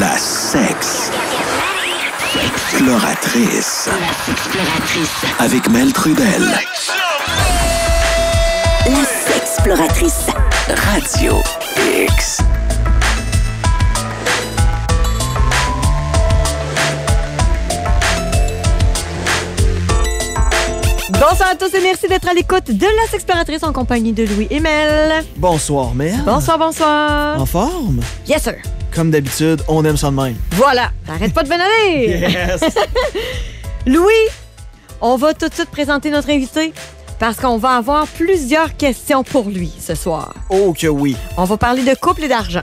La sexe. Exploratrice. Avec Mel Trudel. La exploratrice. Radio X. Bonsoir à tous et merci d'être à l'écoute de La exploratrice en compagnie de Louis et Mel. Bonsoir, Mel. Bonsoir, bonsoir. En forme? Yes, sir. Comme d'habitude, on aime ça de même. Voilà, arrête pas de venir. Yes. Louis, on va tout de suite présenter notre invité parce qu'on va avoir plusieurs questions pour lui ce soir. Oh que oui. On va parler de couple et d'argent.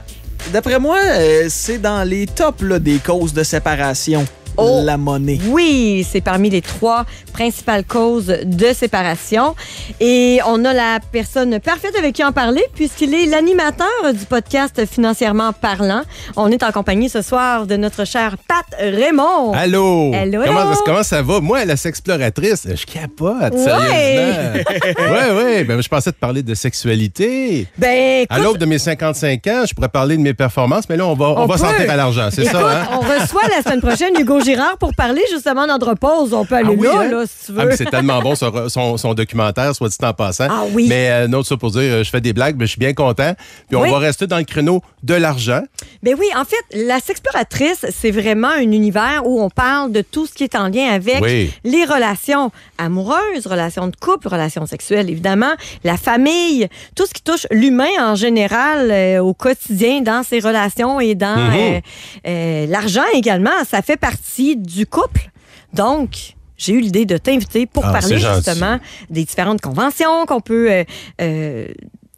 D'après moi, euh, c'est dans les tops des causes de séparation. Oh, la monnaie. Oui, c'est parmi les trois principales causes de séparation. Et on a la personne parfaite avec qui en parler puisqu'il est l'animateur du podcast Financièrement parlant. On est en compagnie ce soir de notre cher Pat Raymond. Allô. Allô, Comment, ça va? Moi, la sexploratrice, je capote, sérieusement. Oui, oui. Ben, je pensais te parler de sexualité. Ben, à l'aube de mes 55 ans, je pourrais parler de mes performances, mais là, on va, on, va s'en à l'argent, c'est ça? Hein? On reçoit la semaine prochaine Hugo Gérard, pour parler justement d'Andropause. On peut ah aller hein? là, si tu veux. Ah, c'est tellement bon son, documentaire, soit dit en passant. Ah oui. Mais euh, non, non, ça pour dire, euh, je fais des blagues, mais je suis bien content. Puis on va rester dans le créneau de l'argent. Ben oui, en fait, La Sexploratrice, c'est vraiment un univers où on parle de tout ce qui est en lien avec les relations amoureuses, relations de couple, relations sexuelles, évidemment, la famille, tout ce qui touche l'humain en général euh, au quotidien dans ses relations et dans mm-hmm. l'argent également. Ça fait partie du couple. Donc, j'ai eu l'idée de t'inviter pour ah, parler justement des différentes conventions qu'on peut euh, euh,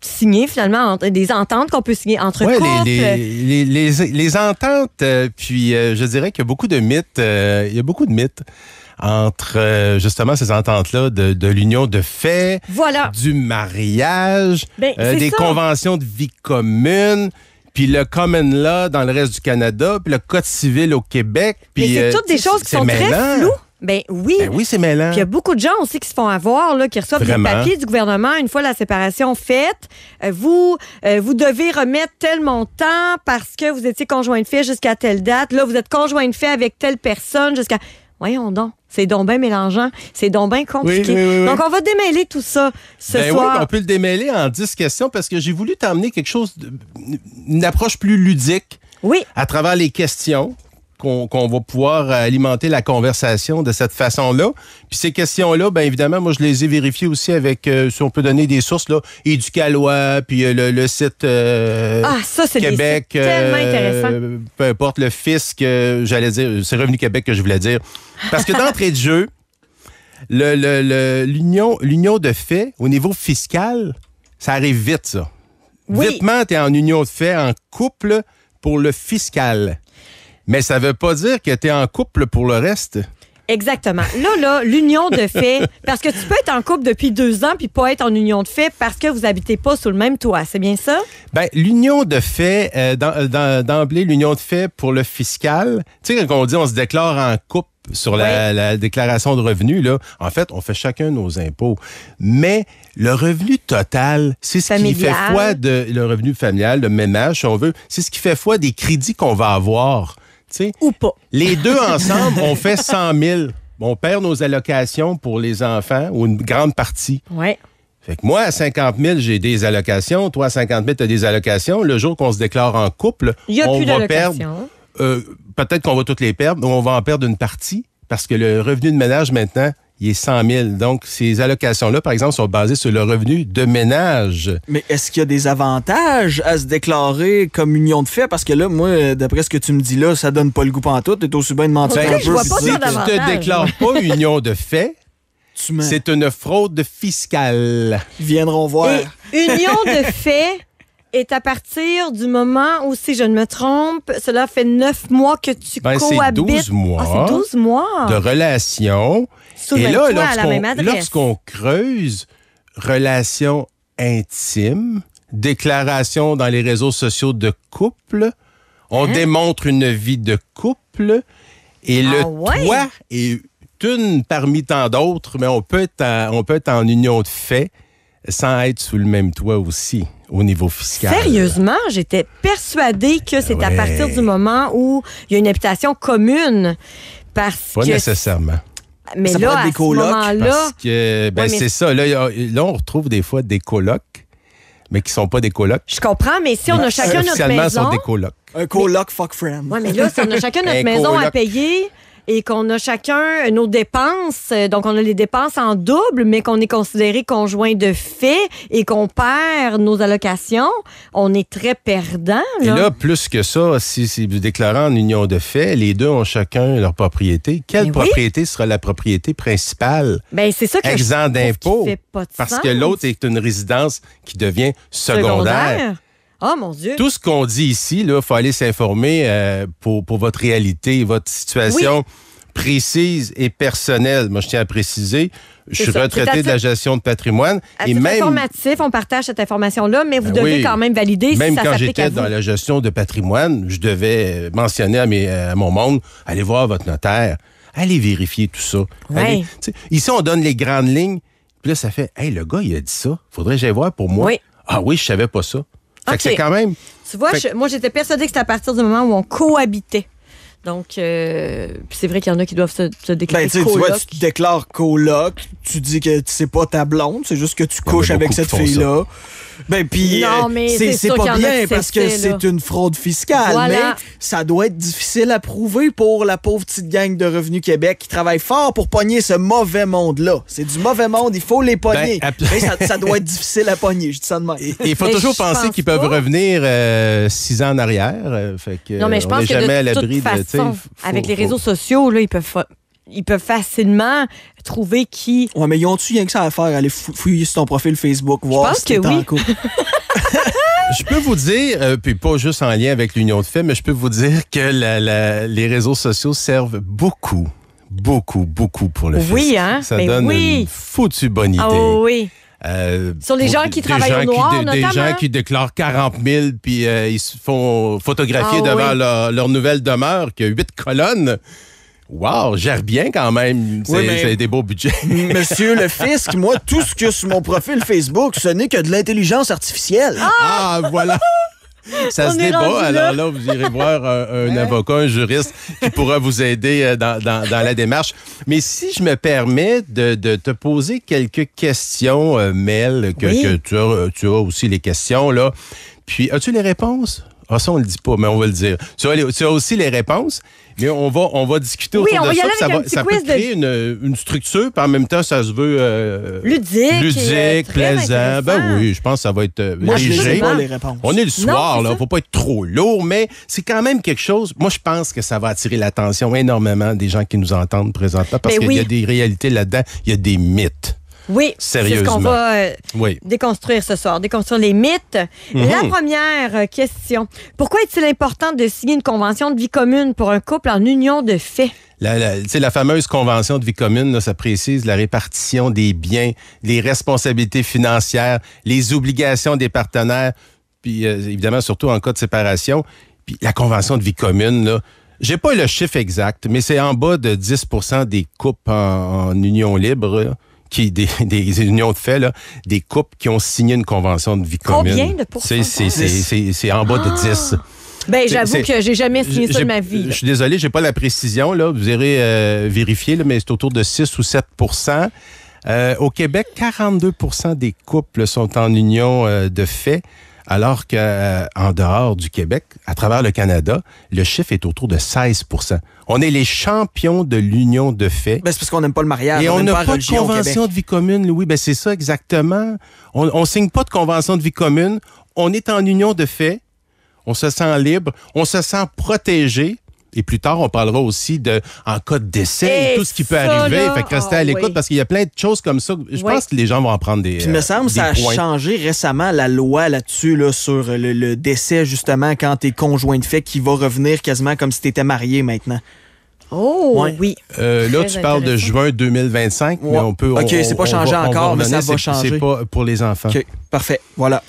signer finalement, des ententes qu'on peut signer entre ouais, couples. Les, les, les, ententes, euh, puis je dirais qu'il y a beaucoup de mythes. il y a beaucoup de mythes entre justement ces ententes-là de, l'union de fait, du mariage, ben, des conventions de vie commune puis le common law dans le reste du Canada, puis le code civil au Québec. Puis, c'est euh, toutes des choses qui sont très floues. Ben oui. Ben oui, c'est mêlant. Puis il y a beaucoup de gens aussi qui se font avoir, là, qui reçoivent des papiers du gouvernement une fois la séparation faite. Euh, vous, euh, vous devez remettre tel montant parce que vous étiez conjoint de fait jusqu'à telle date. Là, vous êtes conjoint de fait avec telle personne jusqu'à. Voyons donc. C'est donc bien mélangeant. C'est donc bien compliqué. donc, on va démêler tout ça ce ben soir. on peut le démêler en 10 questions parce que j'ai voulu t'emmener quelque chose, de, une approche plus ludique. À travers les questions qu'on va pouvoir euh, alimenter la conversation de cette façon-là. Puis ces questions-là, bien évidemment, moi, je les ai vérifiées aussi avec, euh, si on peut donner des sources, là, Éducalois, puis euh, le, site ah, Québec. Peu importe, le fisc, j'allais dire, c'est Revenu Québec que je voulais dire. Parce que d'entrée de jeu, l'union de fait au niveau fiscal, ça arrive vite, ça. Oui. Vitement, tu es en union de fait, en couple pour le fiscal mais ça veut pas dire que tu es en couple pour le reste. Exactement. Là, là, l'union de fait, parce que tu peux être en couple depuis deux ans puis pas être en union de fait parce que vous habitez pas sous le même toit. C'est bien ça? Ben, l'union de fait, euh, euh, d'emblée, l'union de fait pour le fiscal, tu sais, quand on dit on se déclare en couple sur la, déclaration de revenus, là, en fait, on fait chacun nos impôts. Mais le revenu total, c'est ce qui fait foi de le revenu familial, le ménage, si on veut, c'est ce qui fait foi des crédits qu'on va avoir. Ou pas. Les deux ensemble, on fait 100 000. On perd nos allocations pour les enfants, ou une grande partie. Ouais. Fait que moi, à 50 000, j'ai des allocations. Toi, à 50 000, tu as des allocations. Le jour qu'on se déclare en couple, on va perdre. Euh, peut-être qu'on va toutes les perdre, mais on va en perdre une partie parce que le revenu de ménage maintenant, il est 100 000. Donc, ces allocations-là, par exemple, sont basées sur le revenu de ménage. Mais est-ce qu'il y a des avantages à se déclarer comme union de fait? Parce que là, moi, d'après ce que tu me dis là, ça donne pas le goût pantoute. T'es aussi bien de mentir un peu. Si tu te déclares pas union de fait, c'est une fraude fiscale. viendront voir. Et union de fait est à partir du moment où, si je ne me trompe, cela fait neuf mois que tu ben, C'est 12 mois. Ah, 12 mois. De relation. Et là, lorsqu'on creuse, relations intimes, déclarations dans les réseaux sociaux de couple, on hein? démontre une vie de couple et le ah toit est une parmi tant d'autres, mais on peut, être en, on peut être en union de fait sans être sous le même toit aussi au niveau fiscal. Sérieusement, j'étais persuadée que ben c'est à partir du moment où il y a une habitation commune. Pas nécessairement. Mais là, des colocs. parce que, ben, c'est ça. Là, là, on retrouve des fois des colocs, mais qui ne sont pas des colocs. Je comprends, mais si on a chacun notre maison. sont des colocs. Un coloc, fuck friend. Oui, mais là, si on a chacun notre maison à payer et qu'on a chacun nos dépenses, donc on a les dépenses en double, mais qu'on est considéré conjoint de fait et qu'on perd nos allocations, on est très perdant. Et là, plus que ça, si, vous déclarez en union de fait, les deux ont chacun leur propriété. Quelle propriété sera la propriété principale? Ben, c'est ça Exempt d'impôts. Parce que l'autre est une résidence qui devient secondaire. Ah, mon Dieu! Tout ce qu'on dit ici, il faut aller s'informer euh, pour, votre réalité, votre situation. précise et personnelle. Moi, je tiens à préciser, je suis retraité de la gestion de patrimoine. et même informatif, on partage cette information-là, mais vous ben devez quand même valider même si ça quand j'étais dans la gestion de patrimoine, je devais euh, mentionner à, mes, euh, à mon monde, allez voir votre notaire, allez vérifier tout ça. ici, on donne les grandes lignes, puis là, ça fait, hey, le gars, il a dit ça, faudrait que j'aille voir pour moi. Ah oui, je savais pas ça c'est quand même. Tu vois, moi, j'étais persuadée que c'était à partir du moment où on cohabitait. Donc, euh, c'est vrai qu'il y en a qui doivent se, déclarer ben, Tu, déclares coloc, tu dis que c'est pas ta blonde, c'est juste que tu couches avec cette fille-là. Ben puis c'est pas bien parce que c'est une fraude fiscale, mais ça doit être difficile à prouver pour la pauvre petite gang de Revenu Québec qui travaille fort pour pogner ce mauvais monde-là. C'est du mauvais monde, il faut les pogner. Ben, ça, doit être difficile à pogner, je dis même. Il faut toujours penser qu'ils peuvent revenir euh, six ans en arrière. Euh, fait que, non, mais je pense que jamais de à avec les réseaux sociaux, ils peuvent ils peuvent facilement trouver qui. Ouais, mais ils ont-tu rien que ça à faire? Aller fouiller sur ton profil Facebook, voir si que oui. Je peux vous dire, euh, puis pas juste en lien avec l'union de fait, mais je peux vous dire que les réseaux sociaux servent beaucoup, beaucoup, beaucoup pour le Oui, hein? Ça donne une foutue bonne ah idée. oui. Euh, sur les gens qui travaillent au noir, notamment. Des gens qui hein? déclarent 40 000, puis euh, ils se font photographier ah devant leur, nouvelle demeure, qui a huit colonnes. Wow, gère bien quand même. C'est des beaux budgets. Monsieur le fisc, moi, tout ce que sur mon profil Facebook, ce n'est que de l'intelligence artificielle. ah voilà. Ah! Ça se débat. Alors là, vous irez voir euh, un, hein? avocat, un juriste qui pourra vous aider euh, dans, la démarche. Mais si je me permets de, te poser quelques questions, euh, Mel, que, tu, as, tu, as, aussi les questions, là. Puis, as-tu les réponses? Ah, ça, on le dit pas, mais on va le dire. Tu as, aussi les réponses, mais on va, on va discuter oui, autour de ça. ça, peut créer une, structure, puis en même temps, ça se veut euh, ludique, euh, ludique plaisant. Ben oui, je pense que ça va être euh, moi, léger. les réponses. On est le soir, là est là. Faut pas être trop lourd, mais c'est quand même quelque chose. Moi, je pense que ça va attirer l'attention énormément des gens qui nous entendent présentement, parce ben qu'il y a des réalités là-dedans, il y a des mythes. Oui, c'est ce qu'on va euh, déconstruire ce soir, déconstruire les mythes. Mhm. La première euh, question, pourquoi est-il important de signer une convention de vie commune pour un couple en union de fait? La, la, fameuse convention de vie commune, ça précise la répartition des biens, les responsabilités financières, les obligations des partenaires, puis euh, évidemment, surtout en cas de séparation. Puis la convention de vie commune, là, j'ai pas le chiffre exact, mais c'est en bas de 10 des couples en union libre qui, des, unions de fait, des couples qui ont signé une convention de vie commune. Combien de pourcents? C'est en bas de 10. Ah! Ben, j'avoue que j'ai jamais signé ça de ma vie. Je suis désolé, j'ai pas la précision. Là. Vous irez euh, vérifier, mais c'est autour de 6 ou 7 euh, Au Québec, 42 des couples sont en union euh, de fait, alors qu'en dehors du Québec, à travers le Canada, le chiffre est autour de 16 on est les champions de l'union de fait. Ben, c'est parce qu'on n'aime pas le mariage. Et on n'a pas, de convention de vie commune, Louis. Ben, c'est ça exactement. On, on signe pas de convention de vie commune. On est en union de fait. On se sent libre. On se sent protégé. Et plus tard, on parlera aussi de en cas de décès tout ce qui peut arriver. Là, fait que restez à ah, l'écoute parce qu'il y a plein de choses comme ça. Je pense que les gens vont en prendre des. il me euh, semble que ça a changé récemment la loi là-dessus, là, sur le, décès, justement, quand t'es conjoint de fait, qui va revenir quasiment comme si t'étais marié maintenant. Oh oui. Euh, là, tu parles de juin 2025, mais on peut. OK, c'est pas changé encore, mais ça va changer. C'est pas pour les enfants. OK, parfait. Voilà.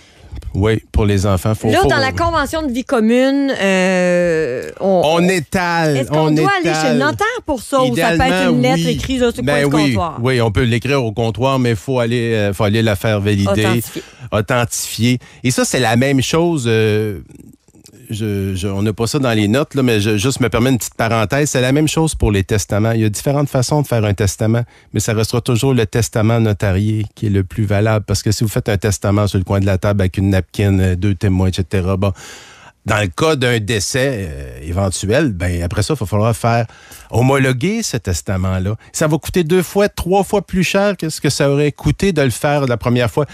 Oui, pour les enfants. Faut, là, dans la convention de vie commune, euh, on, étale. Est-ce qu'on doit aller chez le notaire pour ça ou ça peut être une lettre écrite sur le ben comptoir? Oui, on peut l'écrire au comptoir, mais il euh, faut aller, la faire valider, authentifier. Et ça, c'est la même chose. Euh, je, on n'a pas ça dans les notes, là, mais je juste me permets une petite parenthèse. C'est la même chose pour les testaments. Il y a différentes façons de faire un testament, mais ça restera toujours le testament notarié qui est le plus valable. Parce que si vous faites un testament sur le coin de la table avec une napkin, euh, deux témoins, etc., dans le cas d'un décès euh, éventuel, ben après ça, il va falloir faire homologuer ce testament-là. Ça va coûter deux fois, trois fois plus cher que ce que ça aurait coûté de le faire la première fois.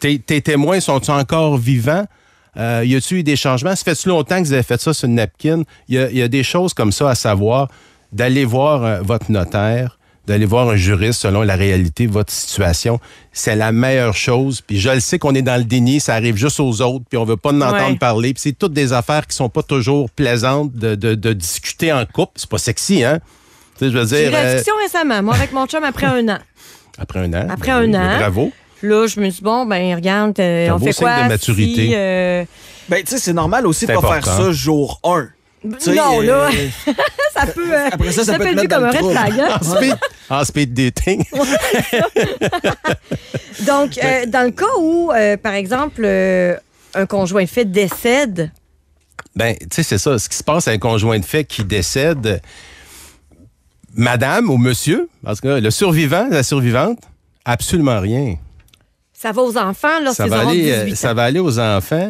tes, témoins sont encore vivants? Euh, y a tu eu des changements? Ça fait-tu longtemps que vous avez fait ça sur une napkin? Il y, a, des choses comme ça à savoir. D'aller voir euh, votre notaire, d'aller voir un juriste selon la réalité de votre situation, c'est la meilleure chose. Puis je le sais qu'on est dans le déni, ça arrive juste aux autres, puis on veut pas en entendre parler. Puis c'est toutes des affaires qui sont pas toujours plaisantes de, discuter en couple. C'est pas sexy, hein? Tu veux dire. J'ai eu la euh, discussion récemment, moi, avec mon chum, après un an. Après un an? Après ben un an. Ben bravo. Là, je me dis, « bon, ben regarde, euh, on fait quoi? de maturité. si, euh, Ben, tu sais, c'est normal aussi de pas faire ça jour 1. Ben, non, là, euh, ça peut, être ça, peut être comme un red flag. Hein. En speed, dating. Donc, dans le cas où, par exemple, un conjoint de fait décède, Ben, tu sais, c'est ça. Ce qui se passe à un conjoint de fait qui décède, madame ou monsieur, parce que le survivant, la survivante, absolument rien. Ça va aux enfants là, Ça euh, va aller aux enfants.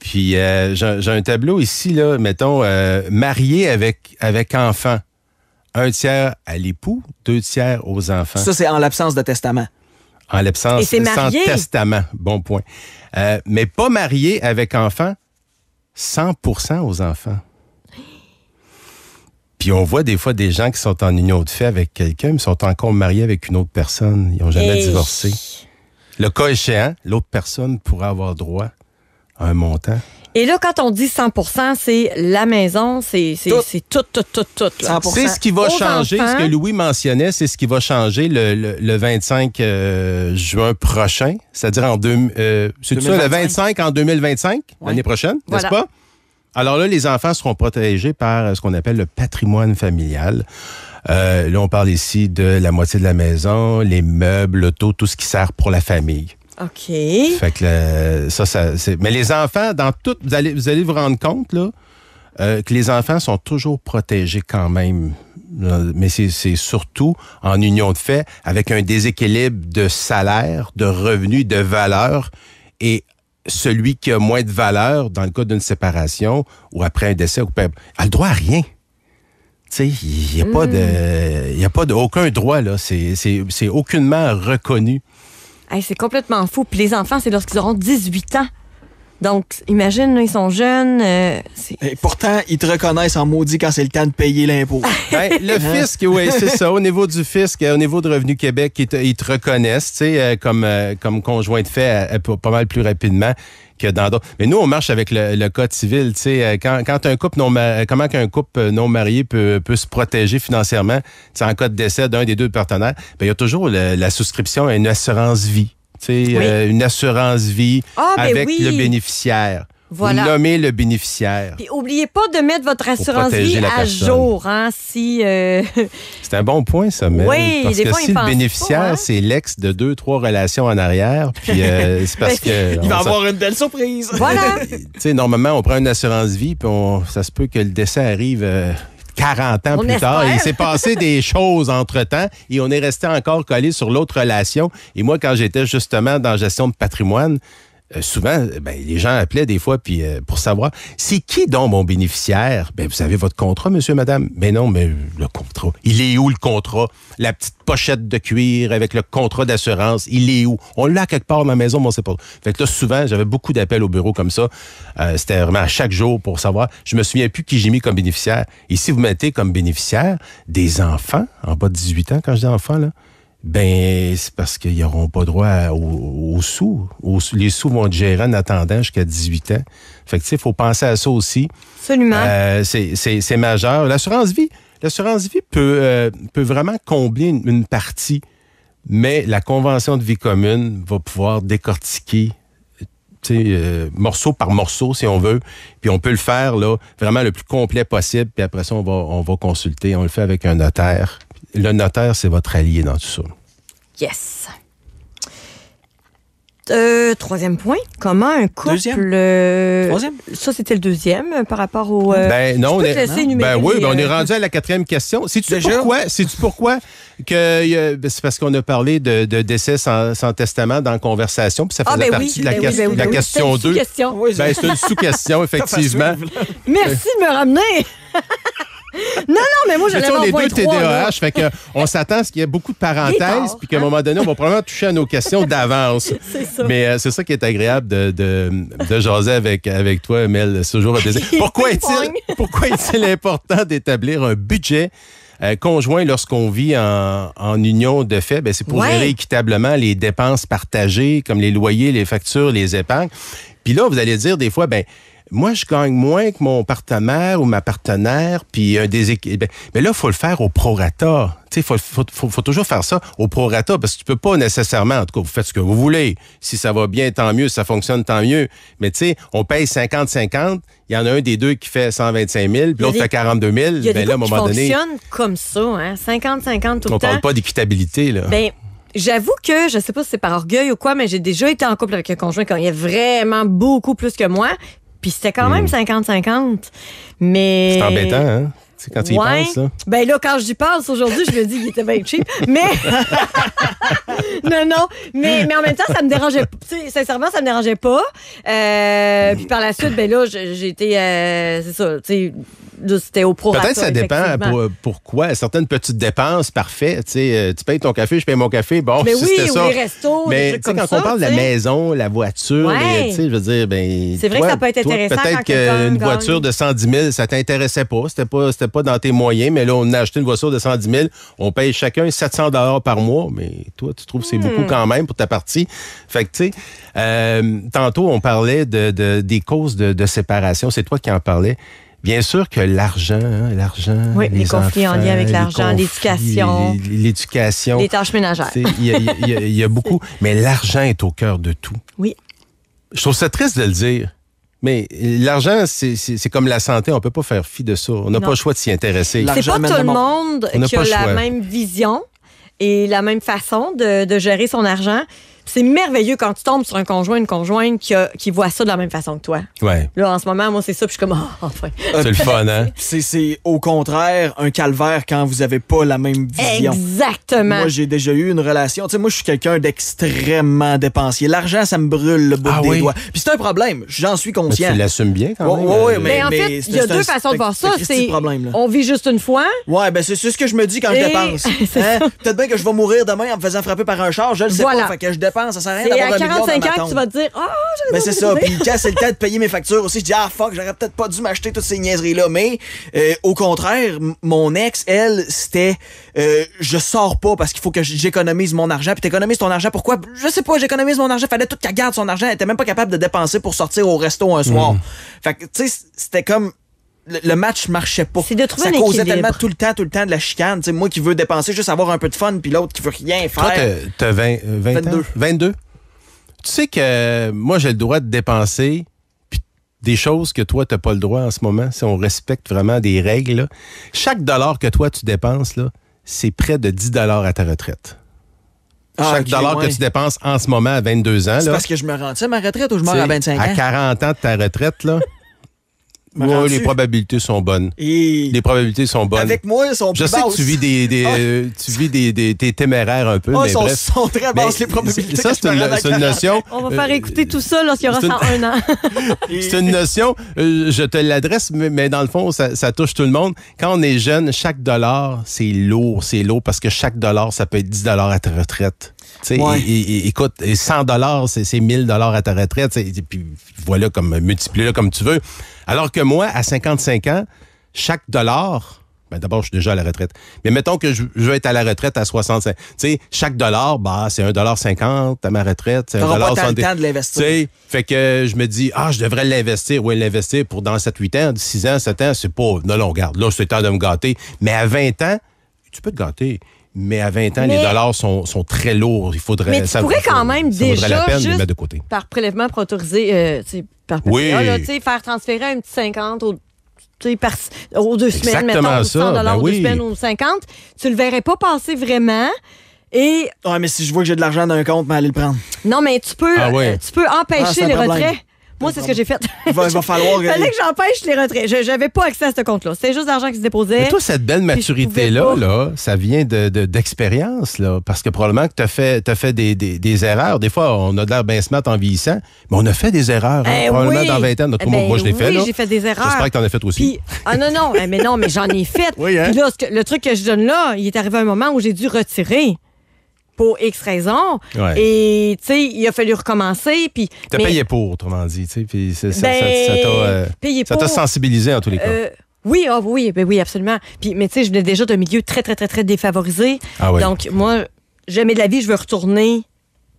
Puis euh, j'ai un tableau ici, là, mettons, euh, marié avec, avec enfant. Un tiers à l'époux, deux tiers aux enfants. Ça, c'est en l'absence de testament. En l'absence sans testament, bon point. mais pas marié avec enfant, 100 aux enfants. Puis on voit des fois des gens qui sont en union de fait avec quelqu'un, mais sont encore mariés avec une autre personne. Ils n'ont jamais divorcé. Le cas échéant, l'autre personne pourrait avoir droit à un montant. Et là, quand on dit 100 c'est la maison, c'est tout, tout, tout, tout. tout c'est ce qui va changer, ce que Louis mentionnait, c'est ce qui va changer le, 25 euh, juin prochain, c'est-à-dire en deux, euh, c'est le 25 en 2025, l'année prochaine, n'est-ce pas? Alors là, les enfants seront protégés par euh, ce qu'on appelle le patrimoine familial. Euh, là, on parle ici de la moitié de la maison, les meubles, l'auto, tout ce qui sert pour la famille. OK. Fait que euh, ça, ça Mais les enfants, dans tout, vous allez, vous allez vous rendre compte, là, euh, que les enfants sont toujours protégés quand même. Mais c'est surtout en union de fait avec un déséquilibre de salaire, de revenus, de valeur. Et celui qui a moins de valeur, dans le cas d'une séparation ou après un décès, ou a le droit à rien il n'y a, pas de, hmm. a pas de, aucun droit, là. C'est aucunement reconnu. c'est complètement fou. Puis les enfants, c'est lorsqu'ils auront 18 ans. Donc, imagine, ils sont jeunes. Euh, Et pourtant, ils te reconnaissent en maudit quand c'est le temps de payer l'impôt. Ben, le hein? fisc, oui, c'est ça. Au niveau du fisc, euh, au niveau de Revenu Québec, ils te, reconnaissent, euh, comme, comme conjoint de fait, pas mal plus rapidement. Que dans d'autres. Mais nous, on marche avec le, code civil. T'sais, quand, quand un couple non marié, comment qu'un couple non marié peut, peut se protéger financièrement en cas de décès d'un des deux partenaires? Ben, il y a toujours la souscription à une assurance vie. Euh, une assurance vie ah, ben avec le bénéficiaire. nommer le bénéficiaire. Puis oubliez pas de mettre votre assurance vie à jour, hein, si. Euh, c'est un bon point, ça, mais parce que si le bénéficiaire, hein. c'est l'ex de deux, trois relations en arrière, puis euh, c'est parce ben, que. Il va avoir une belle surprise. Voilà. normalement, on prend une assurance vie, puis ça se peut que le décès arrive. 40 ans plus tard. Il s'est passé des choses entre-temps et on est resté encore collé sur l'autre relation. Et moi, quand j'étais justement dans gestion de patrimoine, euh, souvent, ben, les gens appelaient des fois puis euh, pour savoir c'est qui donc mon bénéficiaire. Ben, vous avez votre contrat, monsieur, madame. Mais ben non, mais le contrat. Il est où le contrat? La petite pochette de cuir avec le contrat d'assurance, il est où? On l'a quelque part dans ma maison, mais on sait pas. Fait que là, souvent, j'avais beaucoup d'appels au bureau comme ça. Euh, c'était vraiment à chaque jour pour savoir. Je me souviens plus qui j'ai mis comme bénéficiaire. Ici, vous mettez comme bénéficiaire des enfants en bas de 18 ans, quand je dis enfants, là, ben, c'est parce qu'ils n'auront pas droit aux, sous. les sous vont être gérés en attendant jusqu'à 18 ans. Fait que, tu sais, il faut penser à ça aussi. Absolument. Euh, c'est majeur. L'assurance vie, l'assurance vie peut, euh, vraiment combler une, partie, mais la convention de vie commune va pouvoir décortiquer sais, euh, morceau par morceau, si on veut. Puis on peut le faire là, vraiment le plus complet possible. Puis après ça, on va consulter. On le fait avec un notaire le notaire, c'est votre allié dans tout ça. Yes. Euh, troisième point, comment un couple. Euh, troisième. Ça, c'était le deuxième euh, par rapport au. ben non, on est. Ben oui, on est rendu à la quatrième question. Si tu pourquoi? tu pourquoi? Que, ben, c'est parce qu'on a parlé de, décès sans, testament dans la conversation, puis ça ah, faisait ben partie de la, ben la question 2. sous-question. c'est une sous-question, effectivement. Merci de me ramener. Non, non, mais moi, j'allais On deux TDAH, fait que, on s'attend à ce qu'il y ait beaucoup de parenthèses, puis qu'à un moment donné, on va probablement toucher à nos questions d'avance. Mais euh, c'est ça qui est agréable de, de, jaser avec, avec toi, Mel, ce jour au Pourquoi est-il important d'établir un budget euh, conjoint lorsqu'on vit en, union de fait, ben, c'est pour gérer équitablement les dépenses partagées, comme les loyers, les factures, les épargnes. Puis là, vous allez dire des fois, ben moi, je gagne moins que mon partenaire ou ma partenaire, puis un euh, des eh ben, Mais là, faut le faire au prorata. Il faut, toujours faire ça au prorata, parce que tu ne peux pas nécessairement, en tout cas, vous faites ce que vous voulez. Si ça va bien, tant mieux, si ça fonctionne, tant mieux. Mais tu sais, on paye 50-50, il y en a un des deux qui fait 125 000, puis l'autre fait 42 000. Ben là, à un moment donné. Ça fonctionne comme ça, hein? 50-50 tout le temps. On parle pas d'équitabilité, là. Ben, J'avoue que, je ne sais pas si c'est par orgueil ou quoi, mais j'ai déjà été en couple avec un conjoint quand il y a vraiment beaucoup plus que moi. Puis c'était quand même 50-50. Hmm. Mais. C'est embêtant, hein? C'est quand tu y penses, Ben là, quand j'y pense aujourd'hui, je me dis qu'il était bien cheap. Mais. non, non. Mais, en même temps, ça me dérangeait pas. Sincèrement, ça me dérangeait pas. Euh, puis par la suite, ben là, j'ai été. Euh, c'est ça. Tu sais, au Peut-être que ça dépend euh, pourquoi. Certaines petites dépenses, parfait. Euh, tu payes ton café, je paye mon café. Bon, mais oui, les restos, mais trucs quand on parle de la maison, la voiture, je veux dire, ben, c'est vrai que ça peut être intéressant. Peut-être qu'une voiture de 110 000, ça ne t'intéressait pas. C'était pas, pas dans tes moyens. Mais là, on a acheté une voiture de 110 000. On paye chacun 700 par mois. Mais toi, tu trouves que c'est beaucoup hmm. quand même pour ta partie. Fait tu euh, tantôt on parlait de, des causes de séparation. C'est toi qui en parlais. Bien sûr que l'argent, hein, l'argent, oui, les, conflits en lien avec l'argent, l'éducation, l'éducation, les tâches ménagères. Il y, a beaucoup, mais l'argent est au cœur de tout. Oui. Je trouve ça triste de le dire. Mais l'argent, c'est comme la santé, on peut pas faire fi de ça. On n'a pas le choix de s'y intéresser. C'est pas tout le monde qui a, la même vision et la même façon de, de gérer son argent c'est merveilleux quand tu tombes sur un conjoint, une conjointe qui, qui voit ça de la même façon que toi. Ouais. Là, en ce moment, moi, c'est ça, puis je suis comme, oh, enfin. C'est le fun, hein? C'est au contraire un calvaire quand vous n'avez pas la même vision. Exactement. Moi, j'ai déjà eu une relation. Tu sais, moi, je suis quelqu'un d'extrêmement dépensier. L'argent, ça me brûle le bout ah des doigts. Puis c'est un problème, j'en suis conscient. Mais tu l'assumes bien quand même. Oui, oui, mais, en fait, il y a deux façons de voir ça. C'est on vit juste une fois. Ouais, ben c'est ce que je me dis quand je dépense. Hein? Peut-être bien que je vais mourir demain en me faisant frapper par un char, je le sais pas, fait que je ça Ça sert à rien d'avoir un à 45 ans que tu vas te dire Ah, oh, ça. Mais c'est ça. Puis cas, c'est le temps de payer mes factures aussi, je dis Ah, fuck, j'aurais peut-être pas dû m'acheter toutes ces niaiseries-là. Mais euh, au contraire, mon ex, elle, c'était euh, Je sors pas parce qu'il faut que j'économise mon argent. Puis t'économises ton argent. Pourquoi Je sais pas, j'économise mon argent. Fallait tout qu'elle garde son argent. Elle était même pas capable de dépenser pour sortir au resto un soir. Mm. Fait que, tu sais, c'était comme le match marchait pas. C'est ça causait tellement tout le temps, tout le temps de la chicane. sais moi qui veux dépenser, juste avoir un peu de fun, puis l'autre qui veut rien faire. Toi, t'as 20, 22. Euh, tu sais que euh, moi, j'ai le droit de dépenser des choses que toi, t'as pas le droit en ce moment, si on respecte vraiment des règles. Chaque dollar que toi, tu dépenses, là, c'est près de 10 dollars à ta retraite. Ah, Chaque dollar que tu dépenses en ce moment à 22 ans. C'est parce que je me rends à ma retraite ou je meurs à 25 ans? À 40 ans de ta retraite, là. Oui, les probabilités sont bonnes. Les probabilités sont bonnes. Avec moi, elles sont Je sais que tu vis des, tu vis des, des, ah. euh, téméraires un peu, oh, mais sont, sont très basses les probabilités. Ça, c'est une, notion. On va faire euh, écouter tout ça lorsqu'il y aura 101 ans. c'est une notion. Euh, je te l'adresse, mais, mais, dans le fond, ça, ça, touche tout le monde. Quand on est jeune, chaque dollar, c'est lourd, c'est lourd parce que chaque dollar, ça peut être 10 dollars à ta retraite. 100 c'est 1000 à ta retraite. Et puis voilà, comme multiplie-le comme tu veux. Alors que moi, à 55 ans, chaque dollar, ben d'abord, je suis déjà à la retraite. Mais mettons que je, veux être à la retraite à 65. chaque dollar, bah, c'est 1,50 à ma retraite. Tu n'auras pas tant le temps de l'investir. Fait que je me dis, ah, je devrais l'investir. Oui, l'investir pour dans 7-8 ans, 6 ans, 7 ans, c'est pas... Non, non, regarde, là, c'est temps de me gâter. Mais à 20 ans, tu peux te gâter. Mais à 20 ans, les dollars sont, sont, très lourds. Il faudrait. ça, pourrais quand même déjà, la peine juste de mettre de côté. par prélèvement pour autorisé, euh, par PPA, oui. là, faire transférer un petit 50 au par, aux deux semaines, mettons, ça. 100 ben aux deux semaines ou 50, tu le verrais pas passer vraiment. Et... Ouais, ah, mais si je vois que j'ai de l'argent dans un compte, ben aller le prendre. Non, mais tu peux, ah euh, tu peux empêcher ah, les retraits. Moi, c'est ce que j'ai fait. Il va, falloir. fallait que j'empêche les retraits. Je n'avais pas accès à ce compte-là. C'était juste l'argent qui se déposait. Mais toi, cette belle maturité-là, ça vient d'expérience, de, Parce que probablement que tu as fait, as fait des, des, erreurs. Des fois, on a de l'air bien smart en vieillissant, mais on a fait des erreurs. Hein. Eh probablement dans 20 ans. Donc, eh moi, ben je l'ai fait. Oui, j'ai fait des erreurs. J'espère que tu en as fait aussi. ah non, non, eh, mais non, mais j'en ai fait. Oui, hein. là, le truc que je donne là, il est arrivé un moment où j'ai dû retirer pour X raisons. Et, tu sais, il a fallu recommencer. Puis. T'as payé pour, autrement dit, tu ben, ça t'a euh, sensibilisé en tous les cas. Euh, oui, ah, oui, ben oui, absolument. Puis, mais tu sais, je venais déjà d'un milieu très, très, très, très défavorisé. Ah Donc, moi, jamais de la vie, je veux retourner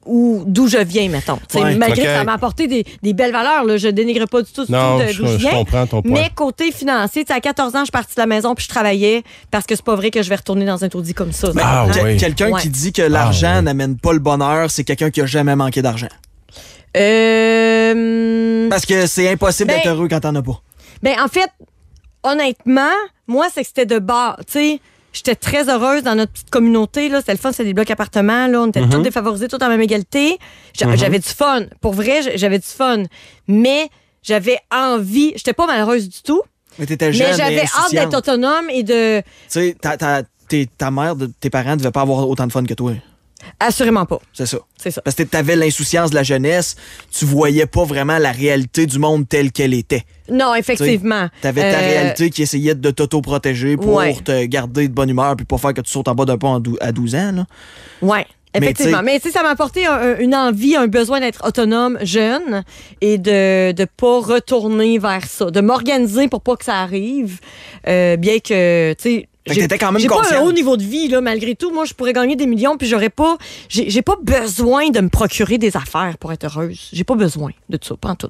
ou d'où je viens, mettons. malgré que ça m'a apporté des, belles valeurs, là, je dénigre pas du tout, ce d'où je, viens. Comprends Mais côté financier, à 14 ans, je suis partie de la maison puis je travaillais parce que c'est pas vrai que je vais retourner dans un taudis comme ça. Ah, quelqu'un qui dit que l'argent ah, n'amène pas le bonheur, c'est quelqu'un qui a jamais manqué d'argent. Euh, parce que c'est impossible d'être ben, heureux quand t'en as pas. Ben en fait, honnêtement, moi, c'est que c'était de bas. Tu sais, J'étais très heureuse dans notre petite communauté. C'était le fun, c'était des blocs appartements. Là. On était mhm. tous défavorisés, tous en même égalité. Mhm. J'avais du fun. Pour vrai, j'avais du fun. Mais j'avais envie. J'étais pas malheureuse du tout. Mais t'étais jeune. j'avais hâte d'être autonome et de. Tu sais, ta, ta, ta, mère, tes parents ne devaient pas avoir autant de fun que toi. Assurément pas. C'est ça. C'est ça. Parce que tu avais l'insouciance de la jeunesse, tu voyais pas vraiment la réalité du monde telle qu'elle était. Non, effectivement. Tu avais ta euh, réalité qui essayait de t'auto-protéger pour te garder de bonne humeur puis pas faire que tu sautes en bas d'un pont à 12 ans. Là. Ouais. Effectivement. Mais, tu ça m'a apporté une envie, un besoin d'être autonome jeune et de ne pas retourner vers ça, de m'organiser pour pas que ça arrive. Euh, bien que, tu sais, j'ai quand même pas un haut niveau de vie, là, malgré tout. Moi, je pourrais gagner des millions, puis j'aurais pas. J'ai pas besoin de me procurer des affaires pour être heureuse. J'ai pas besoin de tout ça, pas en tout.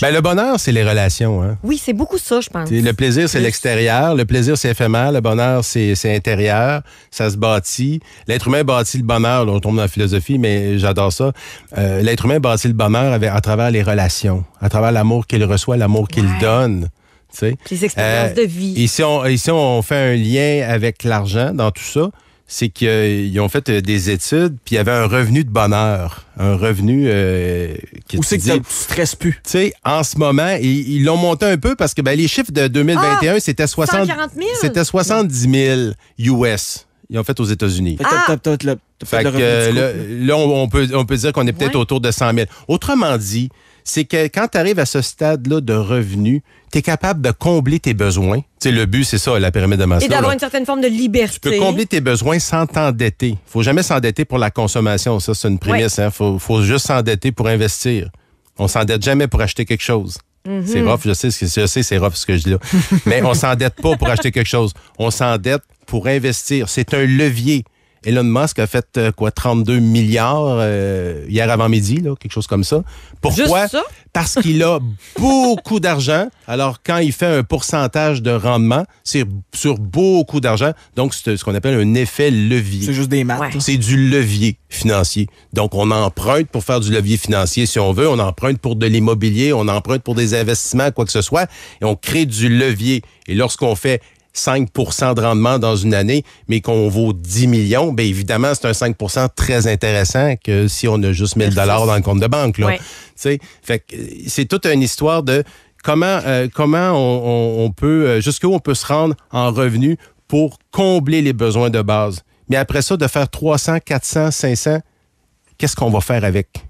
Ben, le bonheur, c'est les relations. Hein? Oui, c'est beaucoup ça, je pense. le plaisir, c'est l'extérieur. Le plaisir, c'est éphémère. Le bonheur, c'est intérieur. Ça se bâtit. L'être humain bâtit le bonheur. on tombe dans la philosophie, mais j'adore ça. Euh, l'être humain bâtit le bonheur à travers les relations, à travers l'amour qu'il reçoit, l'amour qu'il donne. Les expériences euh, de vie. Et si, on, fait un lien avec l'argent dans tout ça, c'est qu'ils euh, ont fait euh, des études, puis il y avait un revenu de bonheur, un revenu qui Où c'est que tu stresses plus. Tu sais, en ce moment, ils l'ont monté un peu parce que ben, les chiffres de 2021, ah! c'était 60 c'était 70 000 US. Ils ont fait aux États-Unis. là, on, peut, dire qu'on est peut-être autour de 100 000. Autrement dit, c'est que quand tu arrives à ce stade-là de revenu, tu es capable de combler tes besoins. c'est le but, c'est ça, la pyramide de Maslow. Et d'avoir une certaine forme de liberté. Tu peux combler tes besoins sans t'endetter. faut jamais s'endetter pour la consommation. Ça, c'est une prémisse. Il hein. faut, juste s'endetter pour investir. On s'endette jamais pour acheter quelque chose. Mhm. C'est rough, je sais, je sais c'est rough ce que je dis là. Mais on s'endette pas pour acheter quelque chose. On s'endette pour investir. C'est un levier. Elon Musk a fait euh, quoi 32 milliards euh, hier avant midi, là, quelque chose comme ça. Pourquoi Parce qu'il a beaucoup d'argent. Alors quand il fait un pourcentage de rendement, c'est sur beaucoup d'argent. Donc c'est ce qu'on appelle un effet levier. C'est juste des maths. Hein. C'est du levier financier. Donc on emprunte pour faire du levier financier si on veut, on emprunte pour de l'immobilier, on emprunte pour des investissements, quoi que ce soit, et on crée du levier. Et lorsqu'on fait 5 de rendement dans une année, mais qu'on vaut 10 millions, bien évidemment, c'est un 5 très intéressant que si on a juste 1000 dollars dans le compte de banque. Euh, c'est toute une histoire de comment, euh, comment on, peut, euh, jusqu'où on peut se rendre en revenu pour combler les besoins de base. Mais après ça, de faire 300, 400, 500, qu'est-ce qu'on va faire avec?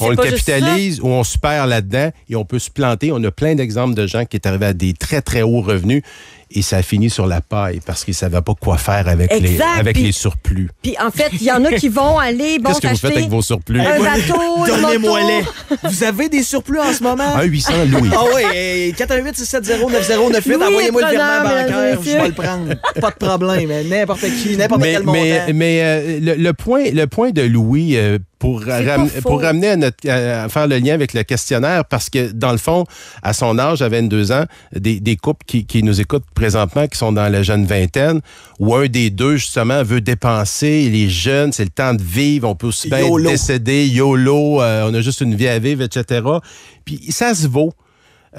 on le capitalise ou on se perd là-dedans et on peut se planter. On a plein d'exemples de gens qui sont arrivés à des très, très hauts revenus et ça a fini sur la paille parce qu'ils ne savaient pas quoi faire avec, les, avec les surplus. Puis en fait, il y en a qui vont aller. Bon, Qu'est-ce que vous faites avec vos surplus? Un bateau, Donnez-moi les. Vous avez des surplus en ce moment? 1 800 Louis. Ah oui, 418 670 9098 envoyez-moi le virement bancaire, je vais le prendre. Pas de problème, hein. n'importe qui, n'importe quel montant. Mais, mais euh, le, point, le point de Louis, euh, pour, pour ramener à, notre, faire le lien avec le questionnaire, parce que dans le fond, à son âge, à 22 ans, des, des couples qui, qui, nous écoutent présentement, qui sont dans la jeune vingtaine, où un des deux, justement, veut dépenser, il est jeune, c'est le temps de vivre, on peut aussi bien décéder, YOLO, euh, on a juste une vie à vivre, etc. Puis ça se vaut.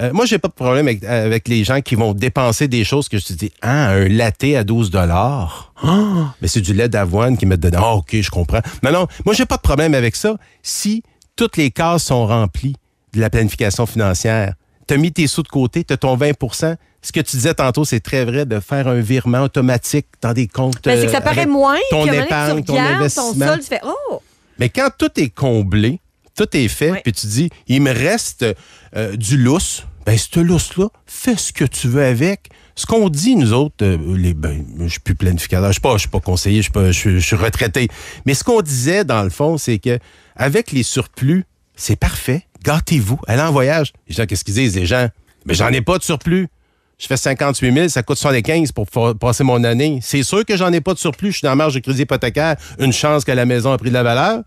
Moi, euh, moi, j'ai pas de problème avec, les gens qui vont dépenser des choses que je te dis, ah, un latte à 12 dollars. Ah! mais c'est du lait d'avoine qui me dedans. Ah, OK, je comprends. Mais non, moi, j'ai pas de problème avec ça si toutes les cases sont remplies de la planification financière. Tu as mis tes sous de côté, tu as ton 20 ce que tu disais tantôt, c'est très vrai de faire un virement automatique dans des comptes. Mais euh, c'est que ça paraît moins. Ton épargne, ton investissement. Oh! Mais quand tout est comblé, tout est fait, puis tu dis, il me reste euh, du lousse, ben, ce lousse-là, fais ce que tu veux avec. Ce qu'on dit, nous autres, euh, les, ben, je suis plus planificateur, je suis suis pas conseiller, je suis, retraité. Mais ce qu'on disait, dans le fond, c'est que avec les surplus, c'est parfait. Gâtez-vous. Allez en voyage. Les gens, qu'est-ce qu'ils disent, les gens? Mais ben, j'en ai pas de surplus. Je fais 58 000, ça coûte 75 pour passer mon année. C'est sûr que j'en ai pas de surplus. Je suis dans la marge de crédit hypothécaire. Une chance que la maison a pris de la valeur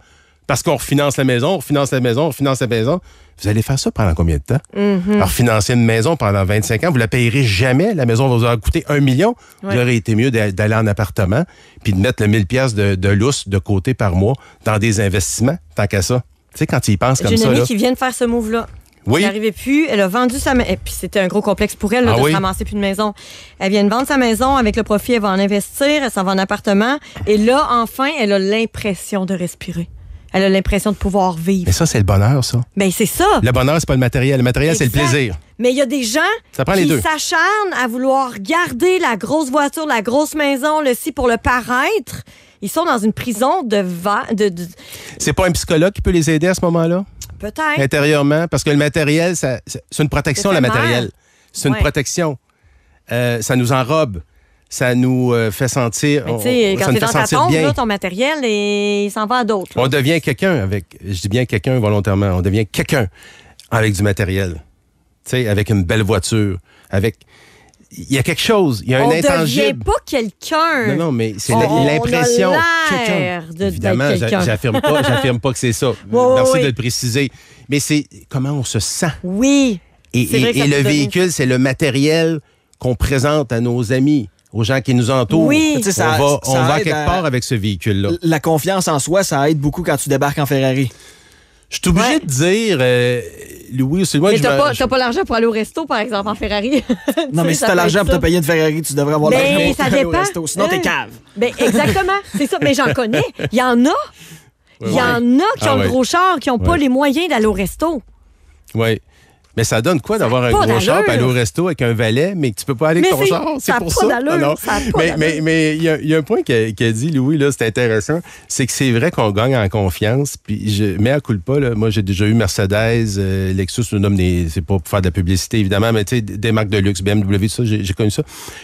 parce qu'on refinance la maison, on refinance la maison, on refinance la maison. Vous allez faire ça pendant combien de temps? Mhm. Alors, financer une maison pendant 25 ans, vous la payerez jamais. La maison va vous avoir coûté un million. Il aurait été mieux d'aller en appartement puis de mettre le 1000 pièces de, de lousse de côté par mois dans des investissements, tant qu'à ça. Tu sais, quand ils pensent comme ça. J'ai une amie qui vient de faire ce move-là. Oui. Elle n'arrivait plus. Elle a vendu sa maison. Puis c'était un gros complexe pour elle ah de ramasser plus de maison. Elle vient de vendre sa maison. Avec le profit, elle va en investir. Elle s'en va en appartement. Et là, enfin, elle a l'impression de respirer. Elle a l'impression de pouvoir vivre. Mais ça, c'est le bonheur, ça. Mais ben, c'est ça. Le bonheur, c'est pas le matériel. Le matériel, c'est le plaisir. Mais il y a des gens qui s'acharnent à vouloir garder la grosse voiture, la grosse maison, le si pour le paraître. Ils sont dans une prison de... Va... de, C'est pas un psychologue qui peut les aider à ce moment-là? Peut-être. Intérieurement, parce que le matériel, c'est une protection, le matériel. C'est une protection. Euh, ça nous enrobe ça nous euh, fait sentir. on, quand tu dans ta tombe, ton matériel, et il s'en va à d'autres. On devient quelqu'un avec, je dis bien quelqu'un volontairement, on devient quelqu'un avec du matériel. Tu sais, avec une belle voiture, avec il y a quelque chose, il y a un intangible. On pas quelqu'un. Non, non, mais c'est l'impression. quelqu'un. Évidemment, j'affirme pas, j'affirme pas que c'est ça. Merci de le préciser. Mais c'est comment on se sent. Oui. et, et le véhicule, c'est le matériel qu'on présente à nos amis, aux gens qui nous entourent. Oui, on va, on va quelque part avec ce véhicule-là. La confiance en soi, ça aide beaucoup quand tu débarques en Ferrari. Je suis obligé de dire, euh, Louis, c'est moi Mais t'as pas, pas l'argent pour aller au resto, par exemple, en Ferrari. non, mais si t'as l'argent pour te payer une Ferrari, tu devrais avoir l'argent pour aller au resto. Sinon, t'es euh, cave. Ben, exactement. c'est ça. Mais j'en connais. Il y en a. Il y en a qui ah ont le gros char, qui n'ont pas les moyens d'aller au resto. Oui. Mais ça donne quoi d'avoir un gros char, aller au resto avec un valet, mais que tu peux pas aller avec ton char? C'est pour ça. mais il y, a un point qu'a dit Louis, là, c'est intéressant, c'est que c'est vrai qu'on gagne en confiance. Puis je, mais à coup pas, moi j'ai déjà eu Mercedes, euh, Lexus, nous nomme des. C'est pas pour faire de la publicité, évidemment, mais tu sais, des marques de luxe, BMW, ça, j'ai connu ça.